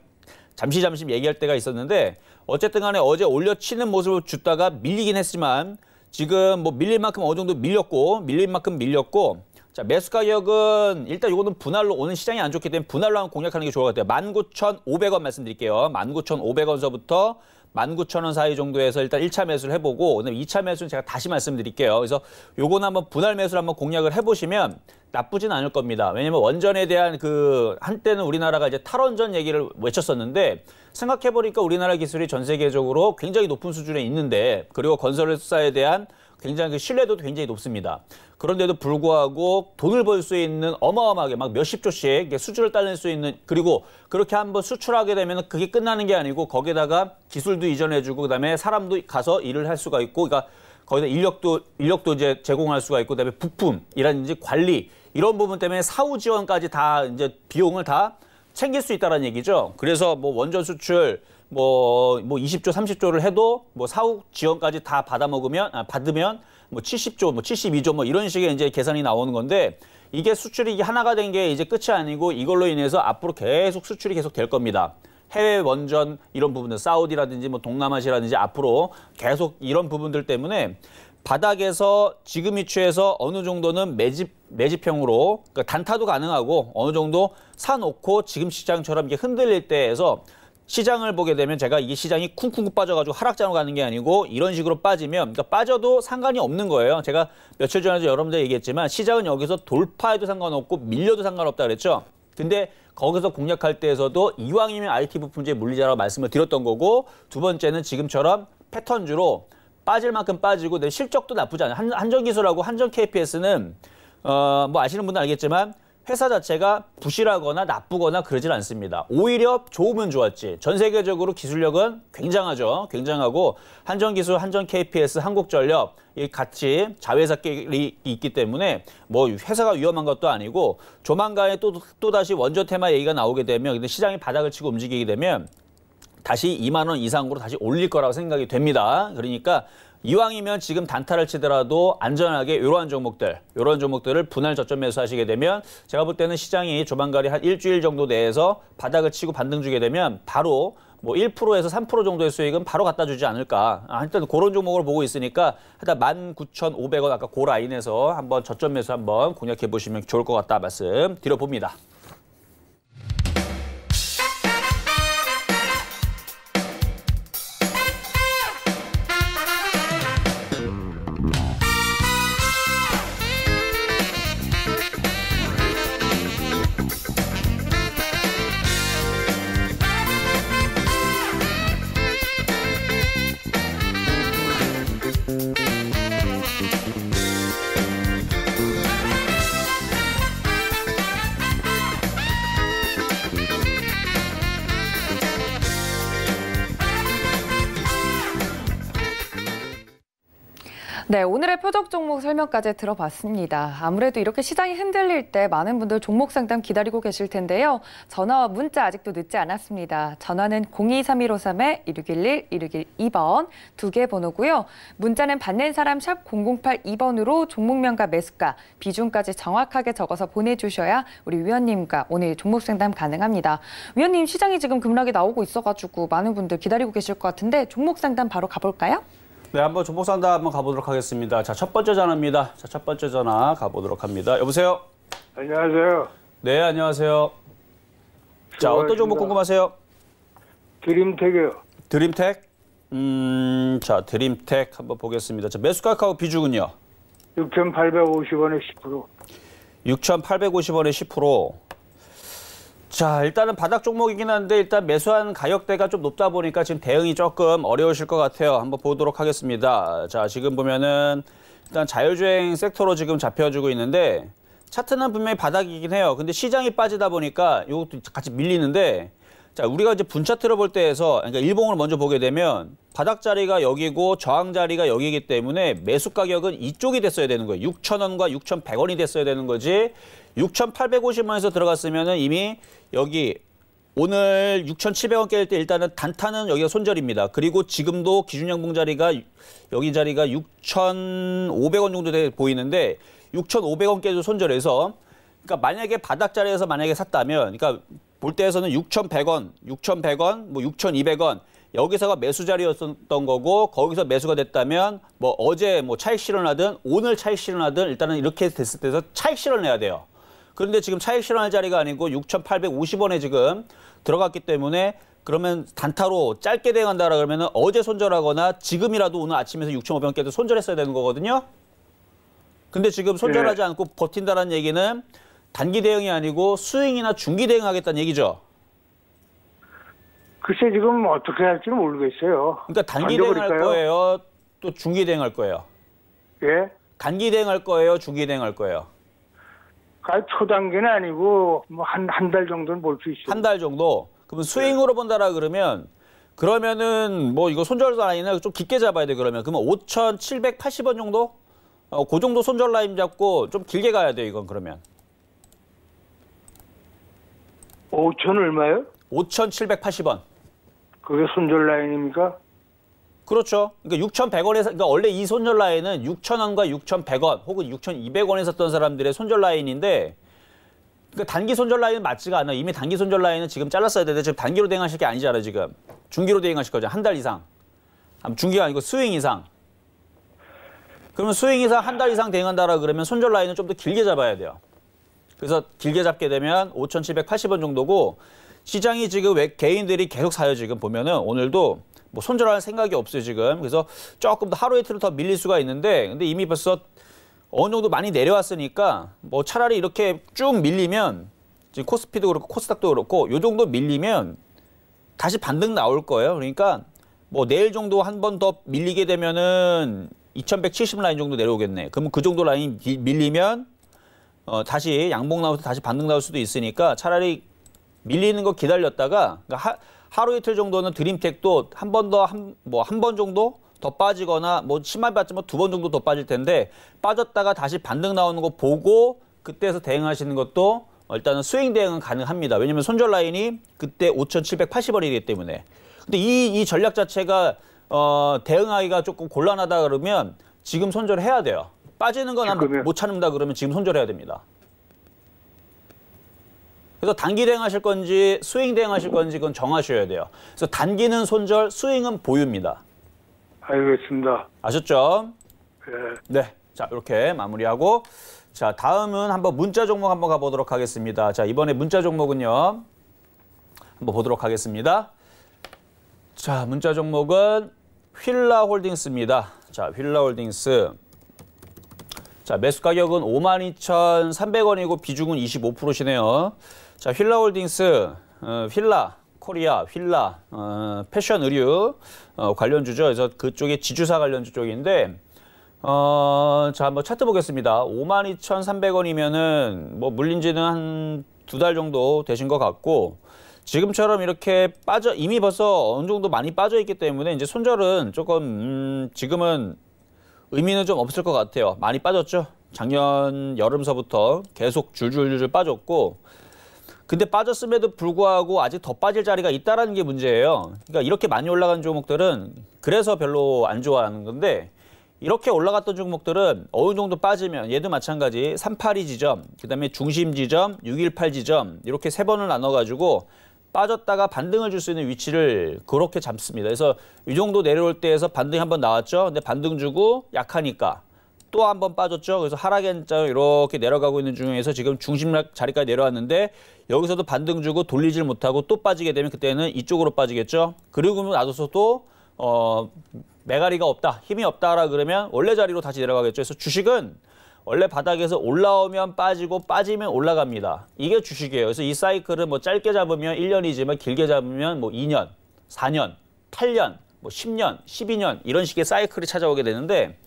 잠시 잠시 얘기할 때가 있었는데 어쨌든 간에 어제 올려치는 모습을 줬다가 밀리긴 했지만 지금 뭐 밀릴 만큼 어느 정도 밀렸고 밀린 만큼 밀렸고 자 매수 가격은 일단 이거는 분할로 오는 시장이 안 좋기 때문에 분할로 한번 공략하는 게 좋을 것 같아요. 19,500원 말씀드릴게요. 19,500원서부터 19,000원 사이 정도에서 일단 1차 매수를 해보고 오늘 2차 매수는 제가 다시 말씀드릴게요. 그래서 요거는 한번 분할 매수를 한번 공략을 해보시면 나쁘진 않을 겁니다. 왜냐면 원전에 대한 그 한때는 우리나라가 이제 탈원전 얘기를 외쳤었는데 생각해보니까 우리나라 기술이 전 세계적으로 굉장히 높은 수준에 있는데 그리고 건설사에 대한 굉장히 그 신뢰도도 굉장히 높습니다. 그런데도 불구하고 돈을 벌 수 있는 어마어마하게 막 몇십 조씩 수출을 따낼 수 있는 그리고 그렇게 한번 수출하게 되면 그게 끝나는 게 아니고 거기다가 에 기술도 이전해주고 그다음에 사람도 가서 일을 할 수가 있고 그러니까 거기다 인력도 인력도 이제 제공할 수가 있고 그다음에 부품이라든지 관리 이런 부분 때문에 사후 지원까지 다 이제 비용을 다 챙길 수 있다는 라 얘기죠. 그래서 뭐 원전 수출 뭐, 뭐 20조, 30조를 해도 뭐 사후 지원까지 다 받아 먹으면, 아, 받으면 뭐 70조, 뭐 72조 뭐 이런 식의 이제 계산이 나오는 건데 이게 수출이 하나가 된 게 이제 끝이 아니고 이걸로 인해서 앞으로 계속 수출이 계속 될 겁니다. 해외 원전 이런 부분들, 사우디라든지 뭐동남아시라든지 앞으로 계속 이런 부분들 때문에 바닥에서 지금 위치에서 어느 정도는 매집 매집형으로 그러니까 단타도 가능하고 어느 정도 사놓고 지금 시장처럼 이게 흔들릴 때에서 시장을 보게 되면 제가 이게 시장이 쿵쿵 빠져가지고 하락장으로 가는 게 아니고 이런 식으로 빠지면 그러니까 빠져도 상관이 없는 거예요. 제가 며칠 전에도 여러분들 얘기했지만 시장은 여기서 돌파해도 상관없고 밀려도 상관없다 그랬죠. 근데 거기서 공략할 때에서도 이왕이면 IT 부품제 물리자라고 말씀을 드렸던 거고 두 번째는 지금처럼 패턴주로 빠질 만큼 빠지고 내 실적도 나쁘지 않아요. 한정 기술하고 한정 KPS는 어뭐 아시는 분들 알겠지만 회사 자체가 부실하거나 나쁘거나 그러진 않습니다. 오히려 좋으면 좋았지. 전 세계적으로 기술력은 굉장하죠. 굉장하고 한전기술, 한전 KPS, 한국전력 같이 자회사끼리 있기 때문에 뭐 회사가 위험한 것도 아니고 조만간에 또, 또다시 원조 테마 얘기가 나오게 되면 근데 시장이 바닥을 치고 움직이게 되면 다시 2만 원 이상으로 다시 올릴 거라고 생각이 됩니다. 그러니까 이왕이면 지금 단타를 치더라도 안전하게 이러한 종목들, 이런 종목들을 분할 저점 매수하시게 되면 제가 볼 때는 시장이 조만간에 한 일주일 정도 내에서 바닥을 치고 반등 주게 되면 바로 뭐 1%에서 3% 정도의 수익은 바로 갖다 주지 않을까. 아, 하여튼 그런 종목을 보고 있으니까 일단 19,500원 아까 고 그 라인에서 한번 저점 매수 한번 공략해 보시면 좋을 것 같다 말씀 드려봅니다. 네, 오늘의 표적 종목 설명까지 들어봤습니다. 아무래도 이렇게 시장이 흔들릴 때 많은 분들 종목 상담 기다리고 계실 텐데요. 전화와 문자 아직도 늦지 않았습니다. 전화는 023153-1611-1612번 두 개 번호고요. 문자는 받는 사람 샵 0082번으로 종목명과 매수가, 비중까지 정확하게 적어서 보내주셔야 우리 위원님과 오늘 종목 상담 가능합니다. 위원님 시장이 지금 급락이 나오고 있어가지고 많은 분들 기다리고 계실 것 같은데 종목 상담 바로 가볼까요? 네, 한번 전복산다 한번 가보도록 하겠습니다. 자, 첫 번째 전화입니다. 자, 첫 번째 전화 가보도록 합니다. 여보세요? 안녕하세요. 네, 안녕하세요. 수고하십니다. 자, 어떤 종목 궁금하세요? 드림텍이요. 드림텍? 음, 자, 드림텍 한번 보겠습니다. 자, 매수 카카오 비중은요? 6,850원에 10%. 6,850원에 10%. 자, 일단은 바닥 종목이긴 한데 일단 매수한 가격대가 좀 높다 보니까 지금 대응이 조금 어려우실 것 같아요. 한번 보도록 하겠습니다. 자, 지금 보면은 일단 자율주행 섹터로 지금 잡혀주고 있는데 차트는 분명히 바닥이긴 해요. 근데 시장이 빠지다 보니까 이것도 같이 밀리는데 자, 우리가 이제 분차트를 볼 때에서 그러니까 일봉을 먼저 보게 되면 바닥 자리가 여기고 저항 자리가 여기기 때문에 매수 가격은 이쪽이 됐어야 되는 거예요. 6,000원과 6,100원이 됐어야 되는 거지. 6 8 5 0 원에서 들어갔으면은 이미 여기 오늘 6,700원 깰 때 일단은 단타는 여기가 손절입니다. 그리고 지금도 기준연봉 자리가 여기 자리가 6,500원 정도 돼 보이는데 6,500원 깨도 손절해서 그러니까 만약에 바닥 자리에서 만약에 샀다면 그러니까 볼때에서는 6,100원, 6,100원, 뭐 6,200원 여기서가 매수 자리였던 거고 거기서 매수가 됐다면 뭐 어제 뭐 차익 실현하든 오늘 차익 실현하든 일단은 이렇게 됐을 때서 차익 실현을 해야 돼요. 그런데 지금 차익 실현할 자리가 아니고 6,850원에 지금 들어갔기 때문에 그러면 단타로 짧게 대응한다라 그러면 어제 손절하거나 지금이라도 오늘 아침에서 6 5 0 0원까도 손절했어야 되는 거거든요. 근데 지금 손절하지 네. 않고 버틴다라는 얘기는 단기 대응이 아니고 수행이나 중기 대응하겠다는 얘기죠. 글쎄 지금 어떻게 할지 는 모르겠어요. 그러니까 단기 대응할 거예요. 또 중기 대응할 거예요. 예. 단기 대응할 거예요. 중기 대응할 거예요. 아초단계는 아니고 뭐 한 한 달 정도는 볼 수 있어요. 한 달 정도. 그러면 스윙으로 본다라 그러면 그러면은 뭐 이거 손절 도 라인을 좀 깊게 잡아야 돼 그러면 그러면 5,780원 정도? 어, 그 정도 손절 라인 잡고 좀 길게 가야 돼 이건 그러면. 5천 얼마요? 5,780원. 그게 손절 라인입니까? 그렇죠. 그러니까 6,100원에서 그러니까 원래 이 손절 라인은 6,000원과 6,100원 혹은 6,200원에 썼던 사람들의 손절 라인인데 그러니까 단기 손절 라인은 맞지가 않아. 이미 단기 손절 라인은 지금 잘랐어야 되는데 지금 단기로 대응하실 게 아니잖아요, 지금. 중기로 대응하실 거죠. 한 달 이상. 중기가 아니고 스윙 이상. 그러면 스윙 이상 한 달 이상 대응한다라 그러면 손절 라인은 좀 더 길게 잡아야 돼요. 그래서 길게 잡게 되면 5,780원 정도고 시장이 지금 왜 개인들이 계속 사요 지금 보면은 오늘도 뭐 손절할 생각이 없어요 지금 그래서 조금 더 하루 이틀더 밀릴 수가 있는데 근데 이미 벌써 어느 정도 많이 내려왔으니까 뭐 차라리 이렇게 쭉 밀리면 지금 코스피도 그렇고 코스닥도 그렇고 요 정도 밀리면 다시 반등 나올 거예요 그러니까 뭐 내일 정도 한 번 더 밀리게 되면은 2170 라인 정도 내려오겠네 그러면 그 정도 라인 밀리면 어, 다시 양봉 나올 때 다시 반등 나올 수도 있으니까 차라리 밀리는 거 기다렸다가 그러니까 하, 하루 이틀 정도는 드림텍도 한 번 더 한 뭐 한번 뭐 정도 더 빠지거나 뭐 심하게 봤지만 두번 정도 더 빠질 텐데 빠졌다가 다시 반등 나오는 거 보고 그때서 대응하시는 것도 일단은 스윙 대응은 가능합니다. 왜냐면 손절 라인이 그때 5,780원이기 때문에. 근데 이, 이 전략 자체가 어, 대응하기가 조금 곤란하다 그러면 지금 손절해야 을 돼요. 빠지는 거는 못 참는다 그러면 지금 손절해야 됩니다. 그래서 단기 대행하실 건지 스윙 대행하실 건지 그건 정하셔야 돼요. 그래서 단기는 손절, 스윙은 보유입니다. 알겠습니다. 아셨죠? 네. 네. 자, 이렇게 마무리하고 자, 다음은 한번 문자 종목 한번 가보도록 하겠습니다. 자, 이번에 문자 종목은요. 한번 보도록 하겠습니다. 자, 문자 종목은 휠라 홀딩스입니다. 자, 휠라 홀딩스. 자, 매수 가격은 52,300원이고 비중은 25%시네요. 자, 휠라홀딩스, 어, 휠라, 코리아, 휠라, 어, 패션 의류 어, 관련주죠. 그래서 그쪽에 지주사 관련주 쪽인데 어, 자, 한번 차트 보겠습니다. 52,300원이면은 뭐 물린 지는 한 두 달 정도 되신 것 같고 지금처럼 이렇게 빠져 이미 벌써 어느 정도 많이 빠져 있기 때문에 이제 손절은 조금 음, 지금은 의미는 좀 없을 것 같아요. 많이 빠졌죠? 작년 여름서부터 계속 줄줄줄 빠졌고 근데 빠졌음에도 불구하고 아직 더 빠질 자리가 있다라는 게 문제예요. 그러니까 이렇게 많이 올라간 종목들은 그래서 별로 안 좋아하는 건데 이렇게 올라갔던 종목들은 어느 정도 빠지면 얘도 마찬가지 382 지점, 그다음에 중심 지점, 618 지점 이렇게 세 번을 나눠 가지고 빠졌다가 반등을 줄 수 있는 위치를 그렇게 잡습니다. 그래서 이 정도 내려올 때에서 반등이 한 번 나왔죠. 근데 반등 주고 약하니까 또 한 번 빠졌죠. 그래서 하락엔자 이렇게 내려가고 있는 중에서 지금 중심 락 자리까지 내려왔는데 여기서도 반등 주고 돌리질 못하고 또 빠지게 되면 그때는 이쪽으로 빠지겠죠. 그리고 나서서 또 어, 메가리가 없다, 힘이 없다라 그러면 원래 자리로 다시 내려가겠죠. 그래서 주식은 원래 바닥에서 올라오면 빠지고 빠지면 올라갑니다. 이게 주식이에요. 그래서 이 사이클은 뭐 짧게 잡으면 1년이지만 길게 잡으면 뭐 2년, 4년, 8년, 뭐 10년, 12년 이런 식의 사이클이 찾아오게 되는데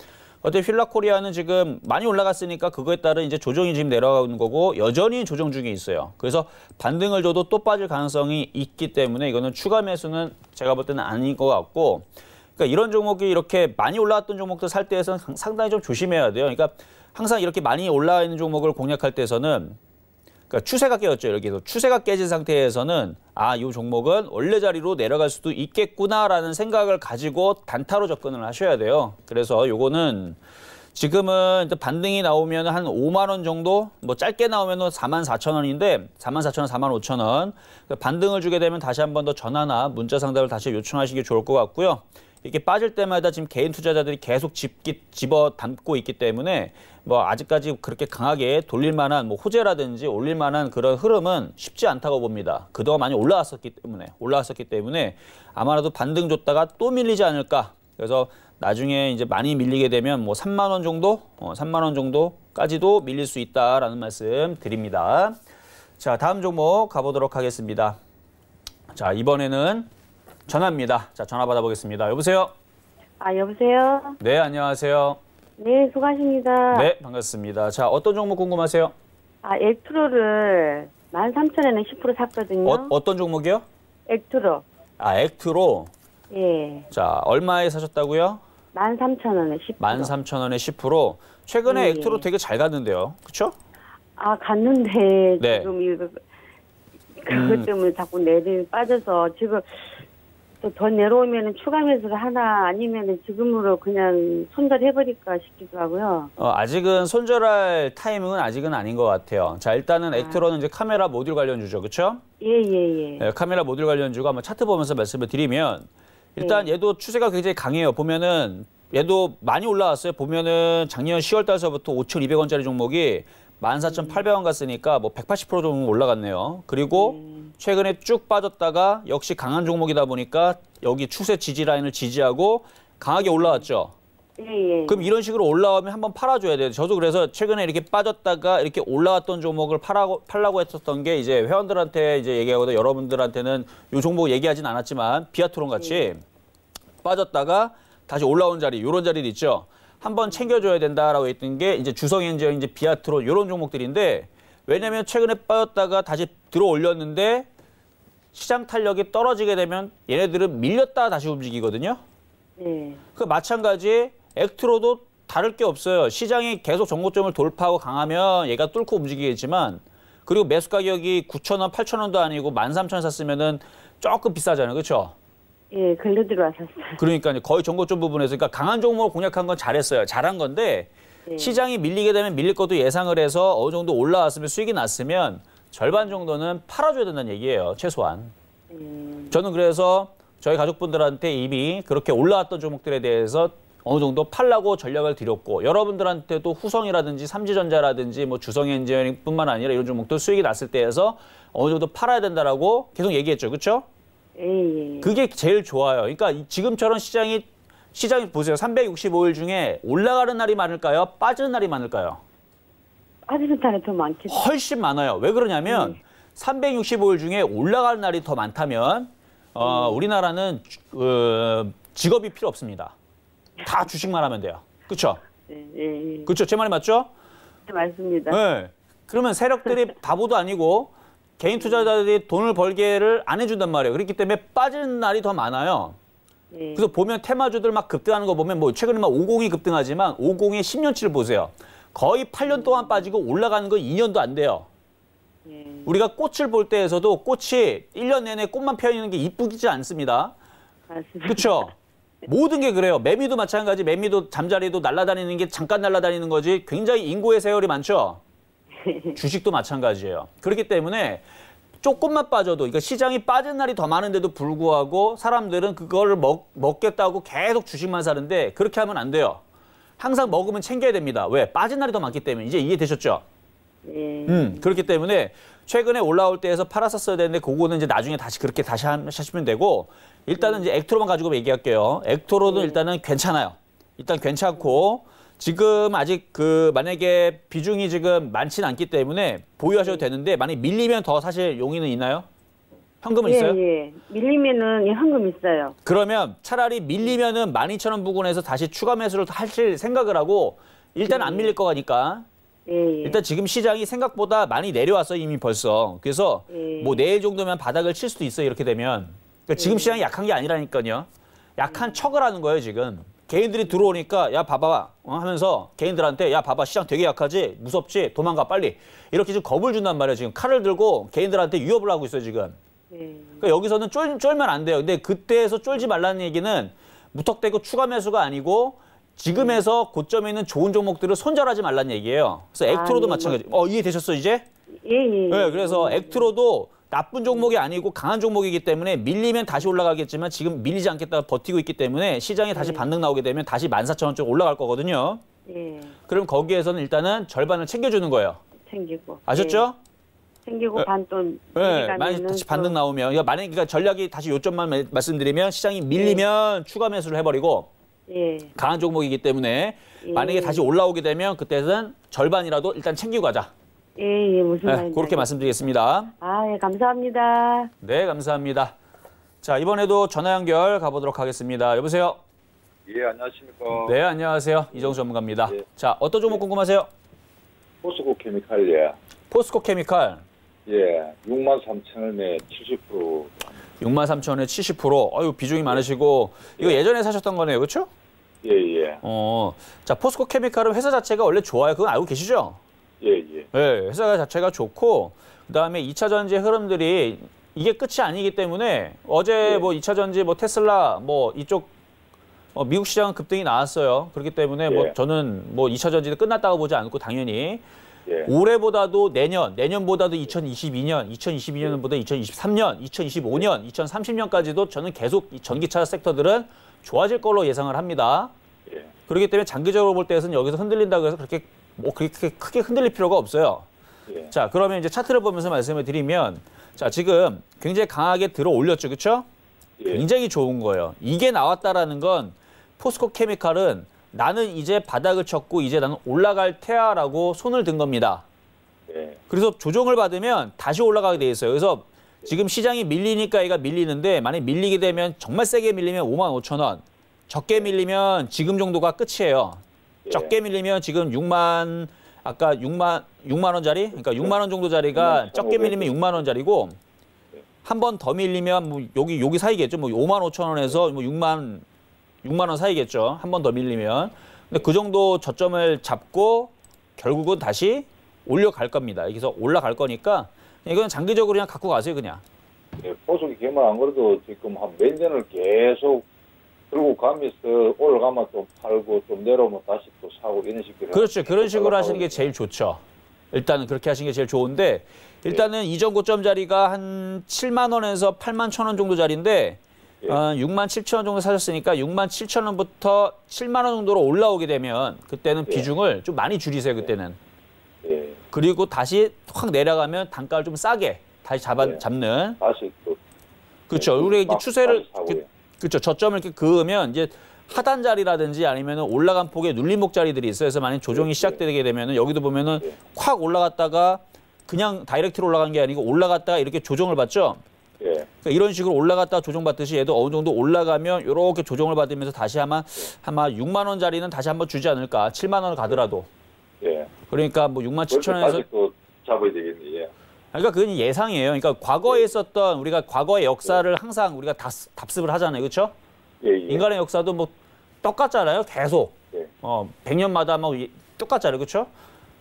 어때 휠라코리아는 지금 많이 올라갔으니까 그거에 따른 이제 조정이 지금 내려가는 거고 여전히 조정 중에 있어요. 그래서 반등을 줘도 또 빠질 가능성이 있기 때문에 이거는 추가 매수는 제가 볼 때는 아닌 것 같고 그러니까 이런 종목이 이렇게 많이 올라왔던 종목들 살 때에서는 상당히 좀 조심해야 돼요. 그러니까 항상 이렇게 많이 올라 와 있는 종목을 공략할 때에서는 그러니까 추세가 깨졌죠. 여기서 추세가 깨진 상태에서는 아, 이 종목은 원래 자리로 내려갈 수도 있겠구나라는 생각을 가지고 단타로 접근을 하셔야 돼요. 그래서 요거는 지금은 반등이 나오면 한 5만 원 정도, 뭐 짧게 나오면 4만 4천 원인데 4만 4천 원, 4만 5천 원. 그러니까 반등을 주게 되면 다시 한 번 더 전화나 문자 상담을 다시 요청하시기 좋을 것 같고요. 이게 렇 빠질 때마다 지금 개인 투자자들이 계속 집 집어 담고 있기 때문에 뭐 아직까지 그렇게 강하게 돌릴 만한 뭐 호재라든지 올릴 만한 그런 흐름은 쉽지 않다고 봅니다. 그동안 많이 올라왔었기 때문에 올라왔었기 때문에 아마라도 반등 줬다가 또 밀리지 않을까. 그래서 나중에 이제 많이 밀리게 되면 뭐 3만 원 정도, 어, 3만 원 정도까지도 밀릴 수 있다라는 말씀 드립니다. 자, 다음 종목 가보도록 하겠습니다. 자, 이번에는 전화입니다. 자, 전화 받아보겠습니다. 여보세요? 아, 여보세요? 네, 안녕하세요. 네, 수고하십니다. 네, 반갑습니다. 자, 어떤 종목 궁금하세요? 아, 액트로를 13,000원에 10% 샀거든요. 어, 어떤 종목이요? 액트로. 아, 액트로? 예. 자, 얼마에 사셨다고요? 13,000원에 10%. 13,000원에 10%. 최근에 예. 액트로 되게 잘 갔는데요. 그렇죠? 아, 갔는데 네. 지금 이거 그것 음. 때문에 자꾸 내리 빠져서 지금 또더 내려오면은 추가 매수를 하나 아니면은 지금으로 그냥 손절해버릴까 싶기도 하고요. 어, 아직은 손절할 타이밍은 아직은 아닌 것 같아요. 자 일단은 아. 액트로는 이제 카메라 모듈 관련주죠, 그렇죠? 예예예. 예. 네, 카메라 모듈 관련주가 한번 차트 보면서 말씀을 드리면 일단 네. 얘도 추세가 굉장히 강해요. 보면은 얘도 많이 올라왔어요. 보면은 작년 10월 달서부터 5,200원짜리 종목이 14,800원 갔으니까 뭐180% 정도 올라갔네요. 그리고 음. 최근에 쭉 빠졌다가 역시 강한 종목이다 보니까 여기 추세 지지 라인을 지지하고 강하게 올라왔죠. 예, 예. 그럼 이런 식으로 올라오면 한번 팔아줘야 돼요. 저도 그래서 최근에 이렇게 빠졌다가 이렇게 올라왔던 종목을 팔라고, 팔라고 했었던 게 이제 회원들한테 이제 얘기하고 여러분들한테는 이 종목 얘기하진 않았지만 비아트론 같이 예. 빠졌다가 다시 올라온 자리, 이런 자리도 있죠. 한번 챙겨줘야 된다라고 했던 게 이제 주성엔저 이제 비아트로 이런 종목들인데 왜냐하면 최근에 빠졌다가 다시 들어 올렸는데 시장 탄력이 떨어지게 되면 얘네들은 밀렸다 다시 움직이거든요. 네. 그 마찬가지 액트로도 다를 게 없어요. 시장이 계속 정고점을 돌파하고 강하면 얘가 뚫고 움직이겠지만 그리고 매수 가격이 9천원8천원도 아니고 13,000원 샀으면은 조금 비싸잖아요. 그렇죠? 예, 걸로 들어왔었어요. 그러니까 거의 전고점 부분에서 그러니까 강한 종목을 공략한 건 잘했어요. 잘한 건데 예. 시장이 밀리게 되면 밀릴 것도 예상을 해서 어느 정도 올라왔으면 수익이 났으면 절반 정도는 팔아줘야 된다는 얘기예요. 최소한. 예. 저는 그래서 저희 가족분들한테 이미 그렇게 올라왔던 종목들에 대해서 어느 정도 팔라고 전략을 드렸고 여러분들한테도 후성이라든지 삼지전자라든지 뭐 주성엔지니어링뿐만 아니라 이런 종목도 수익이 났을 때에서 어느 정도 팔아야 된다라고 계속 얘기했죠, 그렇죠? 예, 예. 그게 제일 좋아요. 그러니까 지금처럼 시장이 시장 이 보세요. 365일 중에 올라가는 날이 많을까요? 빠지는 날이 많을까요? 빠지는 날이 더 많겠죠. 훨씬 많아요. 왜 그러냐면 예. 365일 중에 올라가는 날이 더 많다면 어, 음. 우리나라는 어, 직업이 필요 없습니다. 다 주식만 하면 돼요. 그렇죠? 네, 예, 예. 그렇죠. 제 말이 맞죠? 네, 맞습니다. 네. 그러면 세력들이 바보도 아니고 개인 투자자들이 돈을 벌게를 안 해준단 말이에요. 그렇기 때문에 빠지는 날이 더 많아요. 네. 그래서 보면 테마주들 막 급등하는 거 보면 뭐 최근에 막 50이 급등하지만 50의 10년치를 보세요. 거의 8년 동안 빠지고 올라가는 거 2년도 안 돼요. 네. 우리가 꽃을 볼 때에서도 꽃이 1년 내내 꽃만 피어 있는 게 이쁘지 않습니다. 습니다 그렇죠? 모든 게 그래요. 매미도 마찬가지. 매미도 잠자리도 날아다니는 게 잠깐 날아다니는 거지. 굉장히 인고의 세월이 많죠. 네. 주식도 마찬가지예요. 그렇기 때문에 조금만 빠져도 그러니까 시장이 빠진 날이 더 많은데도 불구하고 사람들은 그걸 먹, 먹겠다고 계속 주식만 사는데 그렇게 하면 안 돼요. 항상 먹으면 챙겨야 됩니다. 왜? 빠진 날이 더 많기 때문에 이제 이해되셨죠? 예. 음, 그렇기 때문에 최근에 올라올 때에서 팔았었어야 되는데 그거는 이제 나중에 다시 그렇게 다시 하시면 되고 일단은 이제 액토로만 가지고 얘기할게요. 액토로는 예. 일단은 괜찮아요. 일단 괜찮고 지금 아직 그 만약에 비중이 지금 많지는 않기 때문에 보유하셔도 예. 되는데 만약 에 밀리면 더 사실 용의는 있나요? 현금은 예, 있어요? 예. 밀리면은 예, 현금 있어요. 그러면 차라리 밀리면은 12,000원 예. 부근에서 다시 추가 매수를 하실 생각을 하고 일단 예. 안 밀릴 거니까 예, 예. 일단 지금 시장이 생각보다 많이 내려왔어 이미 벌써. 그래서 예. 뭐 내일 정도면 바닥을 칠 수도 있어 이렇게 되면. 그러니까 지금 시장이 약한 게 아니라니까요. 약한 음. 척을 하는 거예요 지금. 개인들이 들어오니까 야 봐봐 어? 하면서 개인들한테 야 봐봐 시장 되게 약하지 무섭지 도망가 빨리 이렇게 지금 겁을 준단 말이야 지금 칼을 들고 개인들한테 위협을 하고 있어요 지금 네. 그러니까 여기서는 쫄, 쫄면 안 돼요 근데 그때에서 쫄지 말라는 얘기는 무턱대고 추가 매수가 아니고 지금에서 네. 고점에 있는 좋은 종목들을 손절하지 말라는 얘기예요 그래서 액트로도 아, 예, 마찬가지 어 이해되셨어 이제 예예 예, 예, 네, 그래서 음. 액트로도 나쁜 종목이 아니고 강한 종목이기 때문에 밀리면 다시 올라가겠지만 지금 밀리지 않겠다 버티고 있기 때문에 시장에 다시 네. 반등 나오게 되면 다시 만 사천 원 쪽 올라갈 거거든요. 예. 그럼 거기에서는 일단은 절반을 챙겨주는 거예요. 챙기고. 예. 아셨죠? 어. 예. 생기고 반돈 네, 다시 반등 나오면 이거 그러니까 만약에 그러니까 전략이 다시 요점만 마, 말씀드리면 시장이 예. 밀리면 예. 추가 매수를 해버리고 예. 강한 종목이기 때문에 예. 만약에 다시 올라오게 되면 그때는 절반이라도 일단 챙기고 가자. 예, 예, 무슨 네, 말인지. 그렇게 말씀드리겠습니다. 아, 예, 감사합니다. 네, 감사합니다. 자, 이번에도 전화 연결 가보도록 하겠습니다. 여보세요? 예, 안녕하십니까. 네, 안녕하세요. 이정수 전문가입니다. 예. 자, 어떤 종목 예. 궁금하세요? 포스코 케미칼, 예. 포스코 케미칼. 예, 6만 3천 원에 70%. 6만 3천 원에 70%. 아유, 비중이 예. 많으시고. 이거 예. 예전에 사셨던 거네요, 그렇죠? 예, 예. 어, 자, 포스코 케미칼은 회사 자체가 원래 좋아요. 그건 알고 계시죠? 예, 예. 예, 회사가 자체가 좋고 그다음에 2차 전지 의 흐름들이 이게 끝이 아니기 때문에 어제 예. 뭐 2차 전지 뭐 테슬라 뭐 이쪽 어, 미국 시장 급등이 나왔어요. 그렇기 때문에 뭐 예. 뭐 저는 뭐 2차 전지도 끝났다고 보지 않고 당연히 예. 올해보다도 내년, 내년보다도 2022년, 2022년보다 2023년, 2025년, 2030년까지도 저는 계속 전기차 섹터들은 좋아질 걸로 예상을 합니다. 예. 그렇기 때문에 장기적으로 볼 때에서는 여기서 흔들린다고 해서 그렇게 뭐 그렇게 크게 흔들릴 필요가 없어요. 예. 자, 그러면 이제 차트를 보면서 말씀을 드리면 자, 지금 굉장히 강하게 들어 올렸죠. 그쵸 예. 굉장히 좋은 거예요. 이게 나왔다라는 건 포스코 케미칼은 나는 이제 바닥을 쳤고 이제 나는 올라갈 테야라고 손을 든 겁니다. 예. 그래서 조정을 받으면 다시 올라가게 돼 있어요. 그래서 예. 지금 시장이 밀리니까 얘가 밀리는데 만약 밀리게 되면 정말 세게 밀리면 5만 5천 원 적게 예. 밀리면 지금 정도가 끝이에요. 예. 적게 밀리면 지금 6만 아까 6만 6만 원짜리 그러니까 6만 그렇죠. 원 정도 자리가 적게 밀리면 6만 원짜리고 예. 한번 더 밀리면 뭐 여기 여기 사이겠죠. 뭐 5만 5천 원에서 뭐 6만 6만 원 사이겠죠. 한 번 더 밀리면. 근데 그 정도 저점을 잡고 결국은 다시 올려갈 겁니다. 여기서 올라갈 거니까 이건 장기적으로 그냥 갖고 가세요, 그냥. 예, 보수기 개만 안 그래도 지금 한몇 년을 계속 그리고 가면서 올라가면 또 팔고 또 내려오면 다시 또 사고 이런 식으로. 그렇죠. 그런 식으로 하시는 게 제일 좋죠. 일단 은 그렇게 하시는 게 제일 좋은데 예. 일단은 네. 이전 고점 자리가 한 7만 원에서 8만 천 원 정도 자리인데 예. 6만 어, 7천 원 정도 사셨으니까 6만 7천 원부터 7만 원 정도로 올라오게 되면 그때는 예. 비중을 좀 많이 줄이세요 예. 그때는. 예. 그리고 다시 확 내려가면 단가를 좀 싸게 다시 잡아, 예. 잡는. 다시 또. 그렇죠. 우리 이제 추세를 그 그렇죠. 저점을 이렇게 그으면 이제 하단 자리라든지 아니면 올라간 폭에 눌림목 자리들이 있어요. 그래서 만약 조정이 시작되게 되면 여기도 보면은 확 네. 올라갔다가 그냥 다이렉트로 올라간 게 아니고 올라갔다가 이렇게 조정을 받죠. 예. 그러니까 이런 식으로 올라갔다 조정받듯이 얘도 어느 정도 올라가면 이렇게 조정을 받으면서 다시 아마 아마 6만 원 자리는 다시 한번 주지 않을까. 7만 원을 가더라도. 예. 그러니까 뭐 6만 7천 원에서 잡아야 되겠네. 예. 아, 그러니까 그건 예상이에요. 그러니까 과거에 있었던 우리가 과거의 역사를 항상 우리가 다, 답습을 하잖아요. 그렇죠? 예, 예. 인간의 역사도 뭐 똑같잖아요. 계속. 예. 어, 100년마다 막 뭐 똑같잖아요. 그렇죠?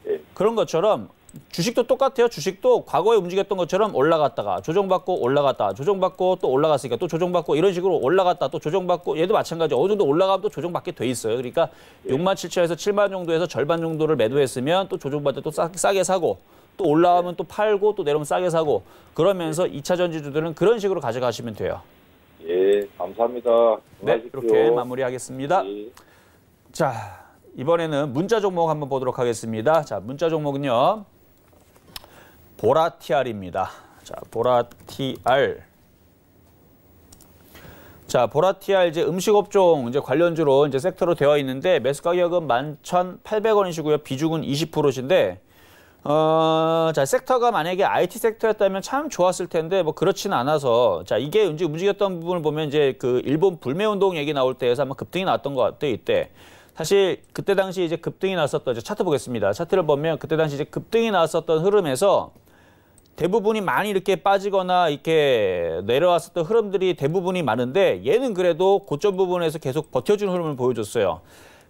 예. 그런 것처럼 주식도 똑같아요. 주식도 과거에 움직였던 것처럼 올라갔다가 조정받고 올라갔다 조정받고 또 올라갔으니까 또 조정받고 이런 식으로 올라갔다 또 조정받고 얘도 마찬가지 어느 정도 올라가면 또 조정받게 돼 있어요. 그러니까 6만 7천에서 7만 정도에서 절반 정도를 매도했으면 또 조정받을 또 싸게 사고 또 올라오면 또 팔고 또 내려오면 싸게 사고 그러면서 네. 이차 전지주들은 그런 식으로 가져가시면 돼요. 예, 감사합니다. 네, 이렇게 마무리하겠습니다. 예. 자, 이번에는 문자 종목 한번 보도록 하겠습니다. 자, 문자 종목은요. 보라티알입니다. 자, 보라티알. 자, 보라티알 이제 음식업종 이제 관련주로 이제 섹터로 되어 있는데 매수 가격은 11,800원이시고요. 비중은 20%신데 어, 자, 섹터가 만약에 IT 섹터였다면 참 좋았을 텐데 뭐 그렇진 않아서 자, 이게 이제 움직였던 부분을 보면 이제 그 일본 불매 운동 얘기 나올 때에서 아마 급등이 나왔던 것 같아요, 이때. 사실 그때 당시 이제 급등이 나왔었던 이제 차트 보겠습니다. 차트를 보면 그때 당시 이제 급등이 나왔었던 흐름에서 대부분이 많이 이렇게 빠지거나 이렇게 내려왔었던 흐름들이 대부분이 많은데 얘는 그래도 고점 부분에서 계속 버텨주는 흐름을 보여줬어요.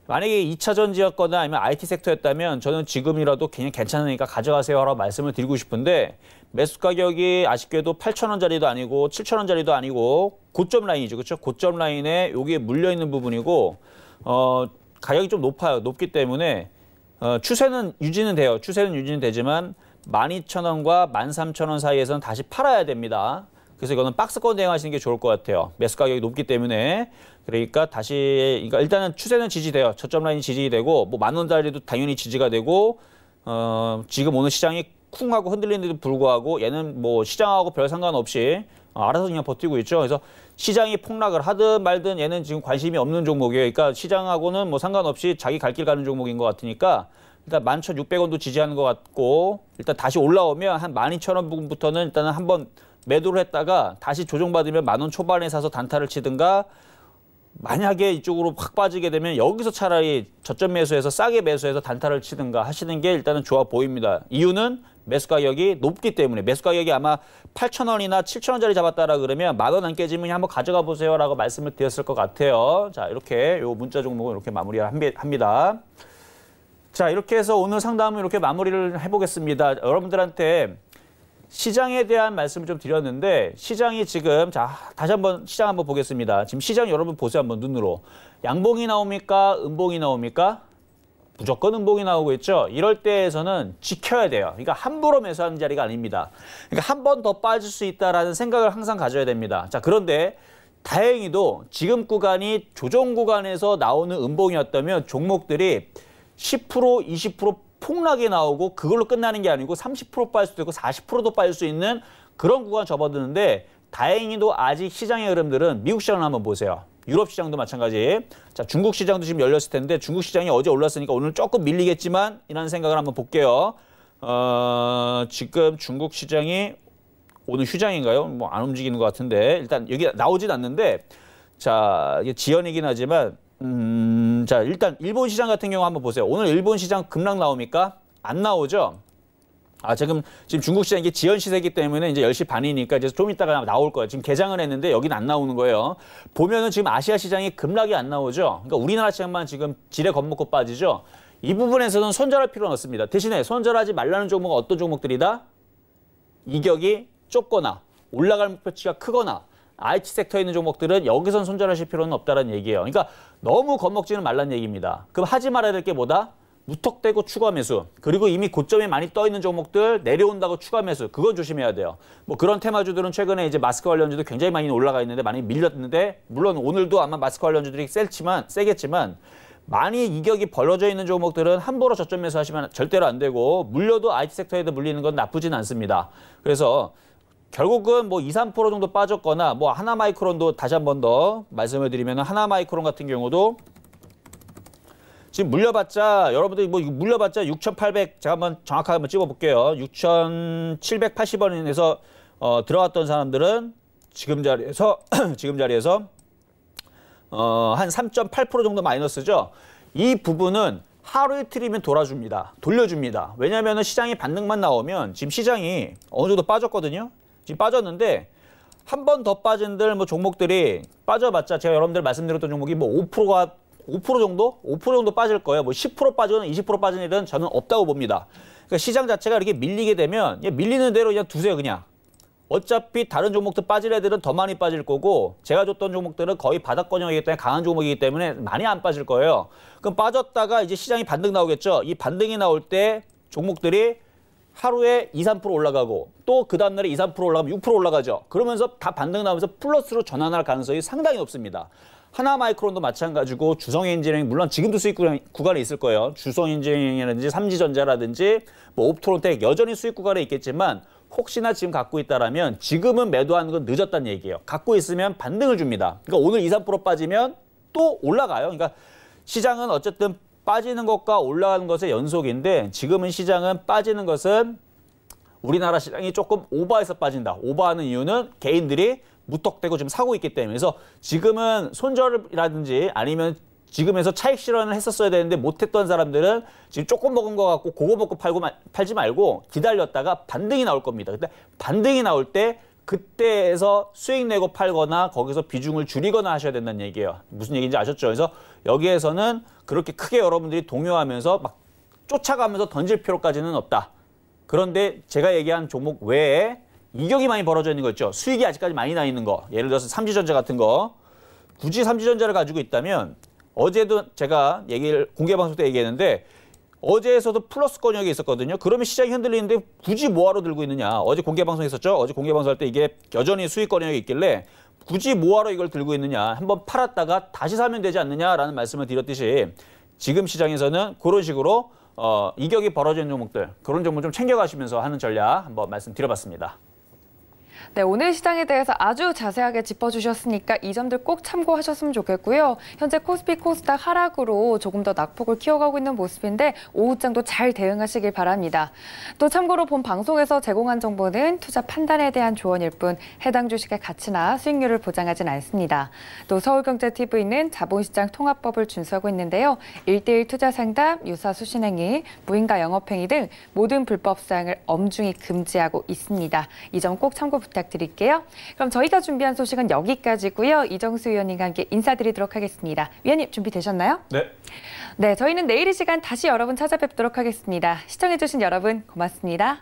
만약에 2차 전지였거나 아니면 IT 섹터였다면 저는 지금이라도 그냥 괜찮으니까 가져가세요라고 말씀을 드리고 싶은데 매수 가격이 아쉽게도 8,000원짜리도 아니고 7,000원짜리도 아니고 고점 라인이죠. 그렇죠? 고점 라인에 여기에 물려 있는 부분이고 어 가격이 좀 높아요. 높기 때문에 어 추세는 유지는 돼요. 추세는 유지는 되지만 12,000원과 13,000원 사이에서는 다시 팔아야 됩니다. 그래서 이거는 박스권 대응하시는 게 좋을 것 같아요. 매수 가격이 높기 때문에 그러니까 다시 그러니까 일단은 추세는 지지돼요. 저점 라인이 지지되고 뭐 만 원짜리도 당연히 지지가 되고 어, 지금 오늘 시장이 쿵 하고 흔들리는데도 불구하고 얘는 뭐 시장하고 별 상관없이 어, 알아서 그냥 버티고 있죠. 그래서 시장이 폭락을 하든 말든 얘는 지금 관심이 없는 종목이에요. 그러니까 시장하고는 뭐 상관없이 자기 갈 길 가는 종목인 것 같으니까 일단 11,600원도 지지하는 것 같고 일단 다시 올라오면 한 12,000원부터는 일단은 한번 매도를 했다가 다시 조정받으면 만원 초반에 사서 단타를 치든가 만약에 이쪽으로 확 빠지게 되면 여기서 차라리 저점 매수해서 싸게 매수해서 단타를 치든가 하시는 게 일단은 좋아 보입니다. 이유는 매수 가격이 높기 때문에 매수 가격이 아마 8,000원이나 7,000원짜리 잡았다라 그러면 만원 안 깨지면 한번 가져가 보세요라고 말씀을 드렸을 것 같아요. 자, 이렇게 요 문자 종목은 이렇게 마무리합니다. 자, 이렇게 해서 오늘 상담을 이렇게 마무리를 해 보겠습니다. 여러분들한테 시장에 대한 말씀을 좀 드렸는데 시장이 지금 자 다시 한번 시장 한번 보겠습니다. 지금 시장 여러분 보세요 한번 눈으로 양봉이 나옵니까 음봉이 나옵니까 무조건 음봉이 나오고 있죠. 이럴 때에서는 지켜야 돼요. 그러니까 함부로 매수하는 자리가 아닙니다. 그러니까 한 번 더 빠질 수 있다라는 생각을 항상 가져야 됩니다. 자 그런데 다행히도 지금 구간이 조정 구간에서 나오는 음봉이었다면 종목들이 10% 20% 폭락이 나오고 그걸로 끝나는 게 아니고 30% 빠질 수도 있고 40%도 빠질 수 있는 그런 구간 접어드는데 다행히도 아직 시장의 흐름들은 미국 시장을 한번 보세요. 유럽 시장도 마찬가지. 자, 중국 시장도 지금 열렸을 텐데 중국 시장이 어제 올랐으니까 오늘 조금 밀리겠지만 이라는 생각을 한번 볼게요. 어, 지금 중국 시장이 오늘 휴장인가요? 뭐 안 움직이는 것 같은데 일단 여기 나오진 않는데 자, 이게 지연이긴 하지만 음, 자, 일단 일본 시장 같은 경우 한번 보세요. 오늘 일본 시장 급락 나옵니까? 안 나오죠? 아, 지금, 지금 중국 시장 이게 지연 시세기 때문에 이제 10시 반이니까 이제 좀 이따가 나올 거예요. 지금 개장을 했는데 여기는 안 나오는 거예요. 보면은 지금 아시아 시장이 급락이 안 나오죠? 그러니까 우리나라 시장만 지금 지레 겁먹고 빠지죠? 이 부분에서는 손절할 필요는 없습니다. 대신에 손절하지 말라는 종목은 어떤 종목들이다? 이격이 좁거나 올라갈 목표치가 크거나 IT 섹터에 있는 종목들은 여기선 손절하실 필요는 없다는 얘기예요. 그러니까 너무 겁먹지는 말란 얘기입니다. 그럼 하지 말아야 될 게 뭐다? 무턱대고 추가 매수 그리고 이미 고점에 많이 떠 있는 종목들 내려온다고 추가 매수 그건 조심해야 돼요. 뭐 그런 테마주들은 최근에 이제 마스크 관련주도 굉장히 많이 올라가 있는데 많이 밀렸는데 물론 오늘도 아마 마스크 관련주들이 셀지만 세겠지만 많이 이격이 벌어져 있는 종목들은 함부로 저점 매수하시면 절대로 안 되고 물려도 IT 섹터에도 물리는 건 나쁘진 않습니다. 그래서 결국은 뭐 2, 3% 정도 빠졌거나 뭐 하나 마이크론도 다시 한 번 더 말씀을 드리면 하나 마이크론 같은 경우도 지금 물려봤자 여러분들이 뭐 물려봤자 6,800 제가 한번 정확하게 한번 찍어볼게요. 6,780원에서 어, 들어왔던 사람들은 지금 자리에서 (clears throat) 지금 자리에서 어, 한 3.8% 정도 마이너스죠. 이 부분은 하루 이틀이면 돌아줍니다. 돌려줍니다. 왜냐하면 시장의 반등만 나오면 지금 시장이 어느 정도 빠졌거든요. 지금 빠졌는데 한 번 더 빠진들 뭐 종목들이 빠져봤자 제가 여러분들 말씀드렸던 종목이 뭐 5%가 5% 정도? 5% 정도 빠질 거예요. 뭐 10% 빠지거나 20% 빠진 일은 저는 없다고 봅니다. 그러니까 시장 자체가 이렇게 밀리게 되면 밀리는 대로 그냥 두세요, 그냥. 어차피 다른 종목들 빠질 애들은 더 많이 빠질 거고 제가 줬던 종목들은 거의 바닥권형이기 때문에 강한 종목이기 때문에 많이 안 빠질 거예요. 그럼 빠졌다가 이제 시장이 반등 나오겠죠. 이 반등이 나올 때 종목들이 하루에 2, 3% 올라가고 또 그 다음날에 2, 3% 올라가면 6% 올라가죠. 그러면서 다 반등 나오면서 플러스로 전환할 가능성이 상당히 높습니다. 하나 마이크론도 마찬가지고 주성 엔지니어링 물론 지금도 수익 구간에 있을 거예요. 주성 엔지니어링이라든지 삼지전자라든지 뭐 옵트론텍 여전히 수익 구간에 있겠지만 혹시나 지금 갖고 있다라면 지금은 매도하는 건 늦었다는 얘기예요. 갖고 있으면 반등을 줍니다. 그러니까 오늘 2, 3% 빠지면 또 올라가요. 그러니까 시장은 어쨌든 빠지는 것과 올라가는 것의 연속인데 지금은 시장은 빠지는 것은 우리나라 시장이 조금 오버해서 빠진다. 오버하는 이유는 개인들이 무턱대고 지금 사고 있기 때문에 그래서 지금은 손절이라든지 아니면 지금에서 차익 실현을 했었어야 되는데 못했던 사람들은 지금 조금 먹은 것 같고 고거 먹고 팔고 팔지 말고 기다렸다가 반등이 나올 겁니다. 근데 반등이 나올 때 그때에서 수익 내고 팔거나 거기서 비중을 줄이거나 하셔야 된다는 얘기예요. 무슨 얘기인지 아셨죠? 그래서 여기에서는 그렇게 크게 여러분들이 동요하면서 막 쫓아가면서 던질 필요까지는 없다. 그런데 제가 얘기한 종목 외에 이격이 많이 벌어져 있는 거 있죠. 수익이 아직까지 많이 나 있는 거. 예를 들어서 삼지전자 같은 거. 굳이 삼지전자를 가지고 있다면 어제도 제가 얘기를 공개 방송 때 얘기했는데 어제에서도 플러스 권역이 있었거든요. 그러면 시장이 흔들리는데 굳이 뭐하러 들고 있느냐. 어제 공개방송 했었죠. 어제 공개방송 할 때 이게 여전히 수익 권역이 있길래 굳이 뭐하러 이걸 들고 있느냐. 한번 팔았다가 다시 사면 되지 않느냐라는 말씀을 드렸듯이 지금 시장에서는 그런 식으로 어, 이격이 벌어진 종목들 그런 종목 좀 챙겨가시면서 하는 전략 한번 말씀드려봤습니다. 네, 오늘 시장에 대해서 아주 자세하게 짚어주셨으니까 이 점들 꼭 참고하셨으면 좋겠고요. 현재 코스피 코스닥 하락으로 조금 더 낙폭을 키워가고 있는 모습인데 오후장도 잘 대응하시길 바랍니다. 또 참고로 본 방송에서 제공한 정보는 투자 판단에 대한 조언일 뿐 해당 주식의 가치나 수익률을 보장하진 않습니다. 또 서울경제TV는 자본시장 통합법을 준수하고 있는데요. 일대일 투자 상담, 유사 수신행위, 무인가 영업행위 등 모든 불법 사항을 엄중히 금지하고 있습니다. 이 점 꼭 참고 부탁드릴게요. 그럼 저희가 준비한 소식은 여기까지고요. 이정수 위원님과 함께 인사드리도록 하겠습니다. 위원님 준비되셨나요? 네. 네, 저희는 내일 이 시간 다시 여러분 찾아뵙도록 하겠습니다. 시청해주신 여러분 고맙습니다.